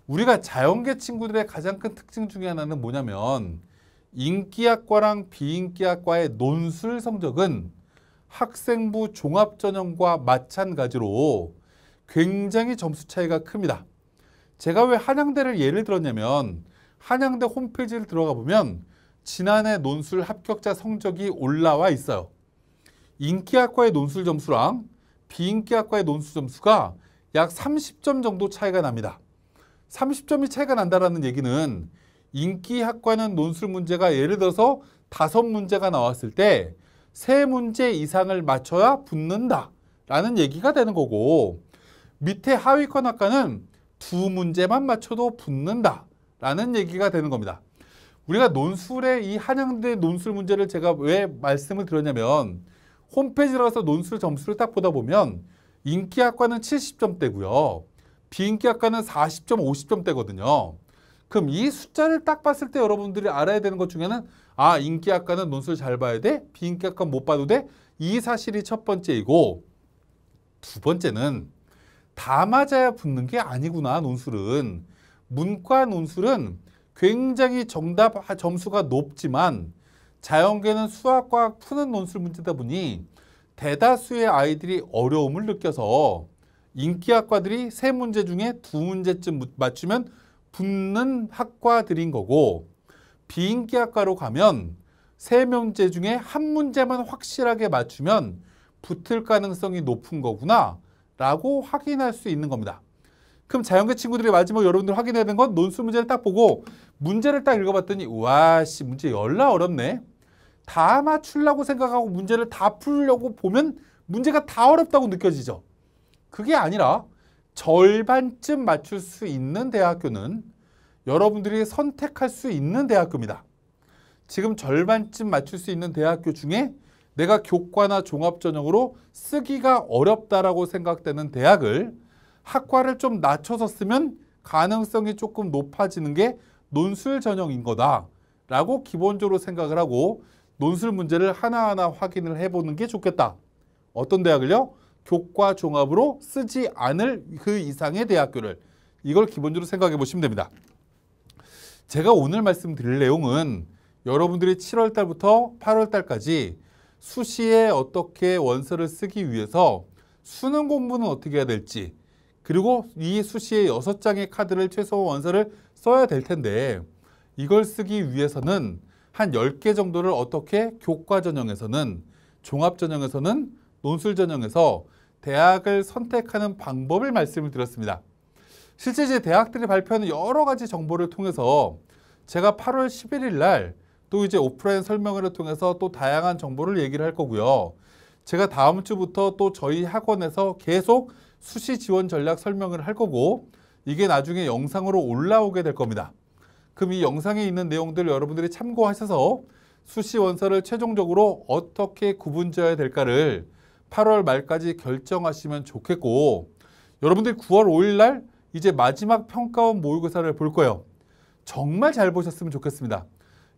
우리가 자연계 친구들의 가장 큰 특징 중에 하나는 뭐냐면 인기학과랑 비인기학과의 논술 성적은 학생부 종합전형과 마찬가지로 굉장히 점수 차이가 큽니다. 제가 왜 한양대를 예를 들었냐면 한양대 홈페이지를 들어가 보면 지난해 논술 합격자 성적이 올라와 있어요. 인기학과의 논술 점수랑 비인기학과의 논술 점수가 약 30점 정도 차이가 납니다. 30점이 차이가 난다라는 얘기는 인기학과는 논술 문제가 예를 들어서 다섯 문제가 나왔을 때 세 문제 이상을 맞춰야 붙는다라는 얘기가 되는 거고 밑에 하위권 학과는 두 문제만 맞춰도 붙는다라는 얘기가 되는 겁니다. 우리가 논술의 이 한양대 논술 문제를 제가 왜 말씀을 드렸냐면 홈페이지 들어서 논술 점수를 딱 보다 보면 인기 학과는 70점대고요. 비인기 학과는 40점, 50점대거든요. 그럼 이 숫자를 딱 봤을 때 여러분들이 알아야 되는 것 중에는 아 인기 학과는 논술 잘 봐야 돼? 비인기 학과 못 봐도 돼? 이 사실이 첫 번째이고 두 번째는 다 맞아야 붙는 게 아니구나 논술은 문과 논술은 굉장히 정답 아, 점수가 높지만 자연계는 수학과 푸는 논술 문제다 보니 대다수의 아이들이 어려움을 느껴서 인기학과들이 세 문제 중에 두 문제쯤 맞추면 붙는 학과들인 거고 비인기학과로 가면 세 문제 중에 한 문제만 확실하게 맞추면 붙을 가능성이 높은 거구나 라고 확인할 수 있는 겁니다. 그럼 자연계 친구들이 마지막 여러분들 확인해야 되는 건 논술 문제를 딱 보고 문제를 딱 읽어봤더니 와씨 문제 열나 어렵네. 다 맞추려고 생각하고 문제를 다 풀려고 보면 문제가 다 어렵다고 느껴지죠. 그게 아니라 절반쯤 맞출 수 있는 대학교는 여러분들이 선택할 수 있는 대학교입니다. 지금 절반쯤 맞출 수 있는 대학교 중에 내가 교과나 종합전형으로 쓰기가 어렵다라고 생각되는 대학을 학과를 좀 낮춰서 쓰면 가능성이 조금 높아지는 게 논술 전형인 거다라고 기본적으로 생각을 하고 논술 문제를 하나하나 확인을 해보는 게 좋겠다. 어떤 대학을요? 교과 종합으로 쓰지 않을 그 이상의 대학교를 이걸 기본적으로 생각해 보시면 됩니다. 제가 오늘 말씀드릴 내용은 여러분들이 7월 달부터 8월 달까지 수시에 어떻게 원서를 쓰기 위해서 수능 공부는 어떻게 해야 될지 그리고 이 수시에 여섯 장의 카드를 최소 원서를 써야 될 텐데 이걸 쓰기 위해서는 한1 0개 정도를 어떻게 교과 전형에서는 종합 전형에서는 논술 전형에서 대학을 선택하는 방법을 말씀을 드렸습니다. 실제 이제 대학들이 발표하는 여러 가지 정보를 통해서 제가 8월 11일 날또 이제 오프라인 설명회를 통해서 또 다양한 정보를 얘기를 할 거고요. 제가 다음 주부터 또 저희 학원에서 계속 수시 지원 전략 설명을 할 거고 이게 나중에 영상으로 올라오게 될 겁니다. 그럼 이 영상에 있는 내용들 여러분들이 참고하셔서 수시 원서를 최종적으로 어떻게 구분져야 될까를 8월 말까지 결정하시면 좋겠고 여러분들이 9월 5일 날 이제 마지막 평가원 모의고사를 볼 거예요. 정말 잘 보셨으면 좋겠습니다.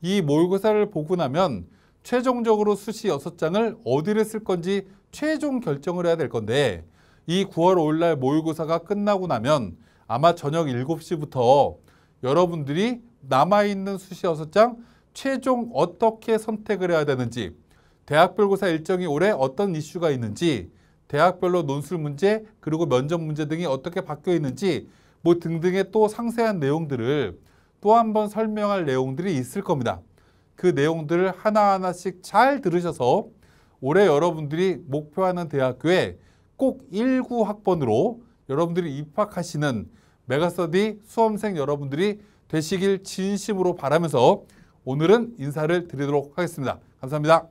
이 모의고사를 보고 나면 최종적으로 수시 6장을 어디를 쓸 건지 최종 결정을 해야 될 건데 이 9월 5일 날 모의고사가 끝나고 나면 아마 저녁 7시부터 여러분들이 남아있는 수시 6장 최종 어떻게 선택을 해야 되는지 대학별 고사 일정이 올해 어떤 이슈가 있는지 대학별로 논술 문제 그리고 면접 문제 등이 어떻게 바뀌어 있는지 뭐 등등의 또 상세한 내용들을 또한번 설명할 내용들이 있을 겁니다. 그 내용들을 하나하나씩 잘 들으셔서 올해 여러분들이 목표하는 대학교에 꼭19 학번으로 여러분들이 입학하시는 메가스터디 수험생 여러분들이 되시길 진심으로 바라면서 오늘은 인사를 드리도록 하겠습니다. 감사합니다.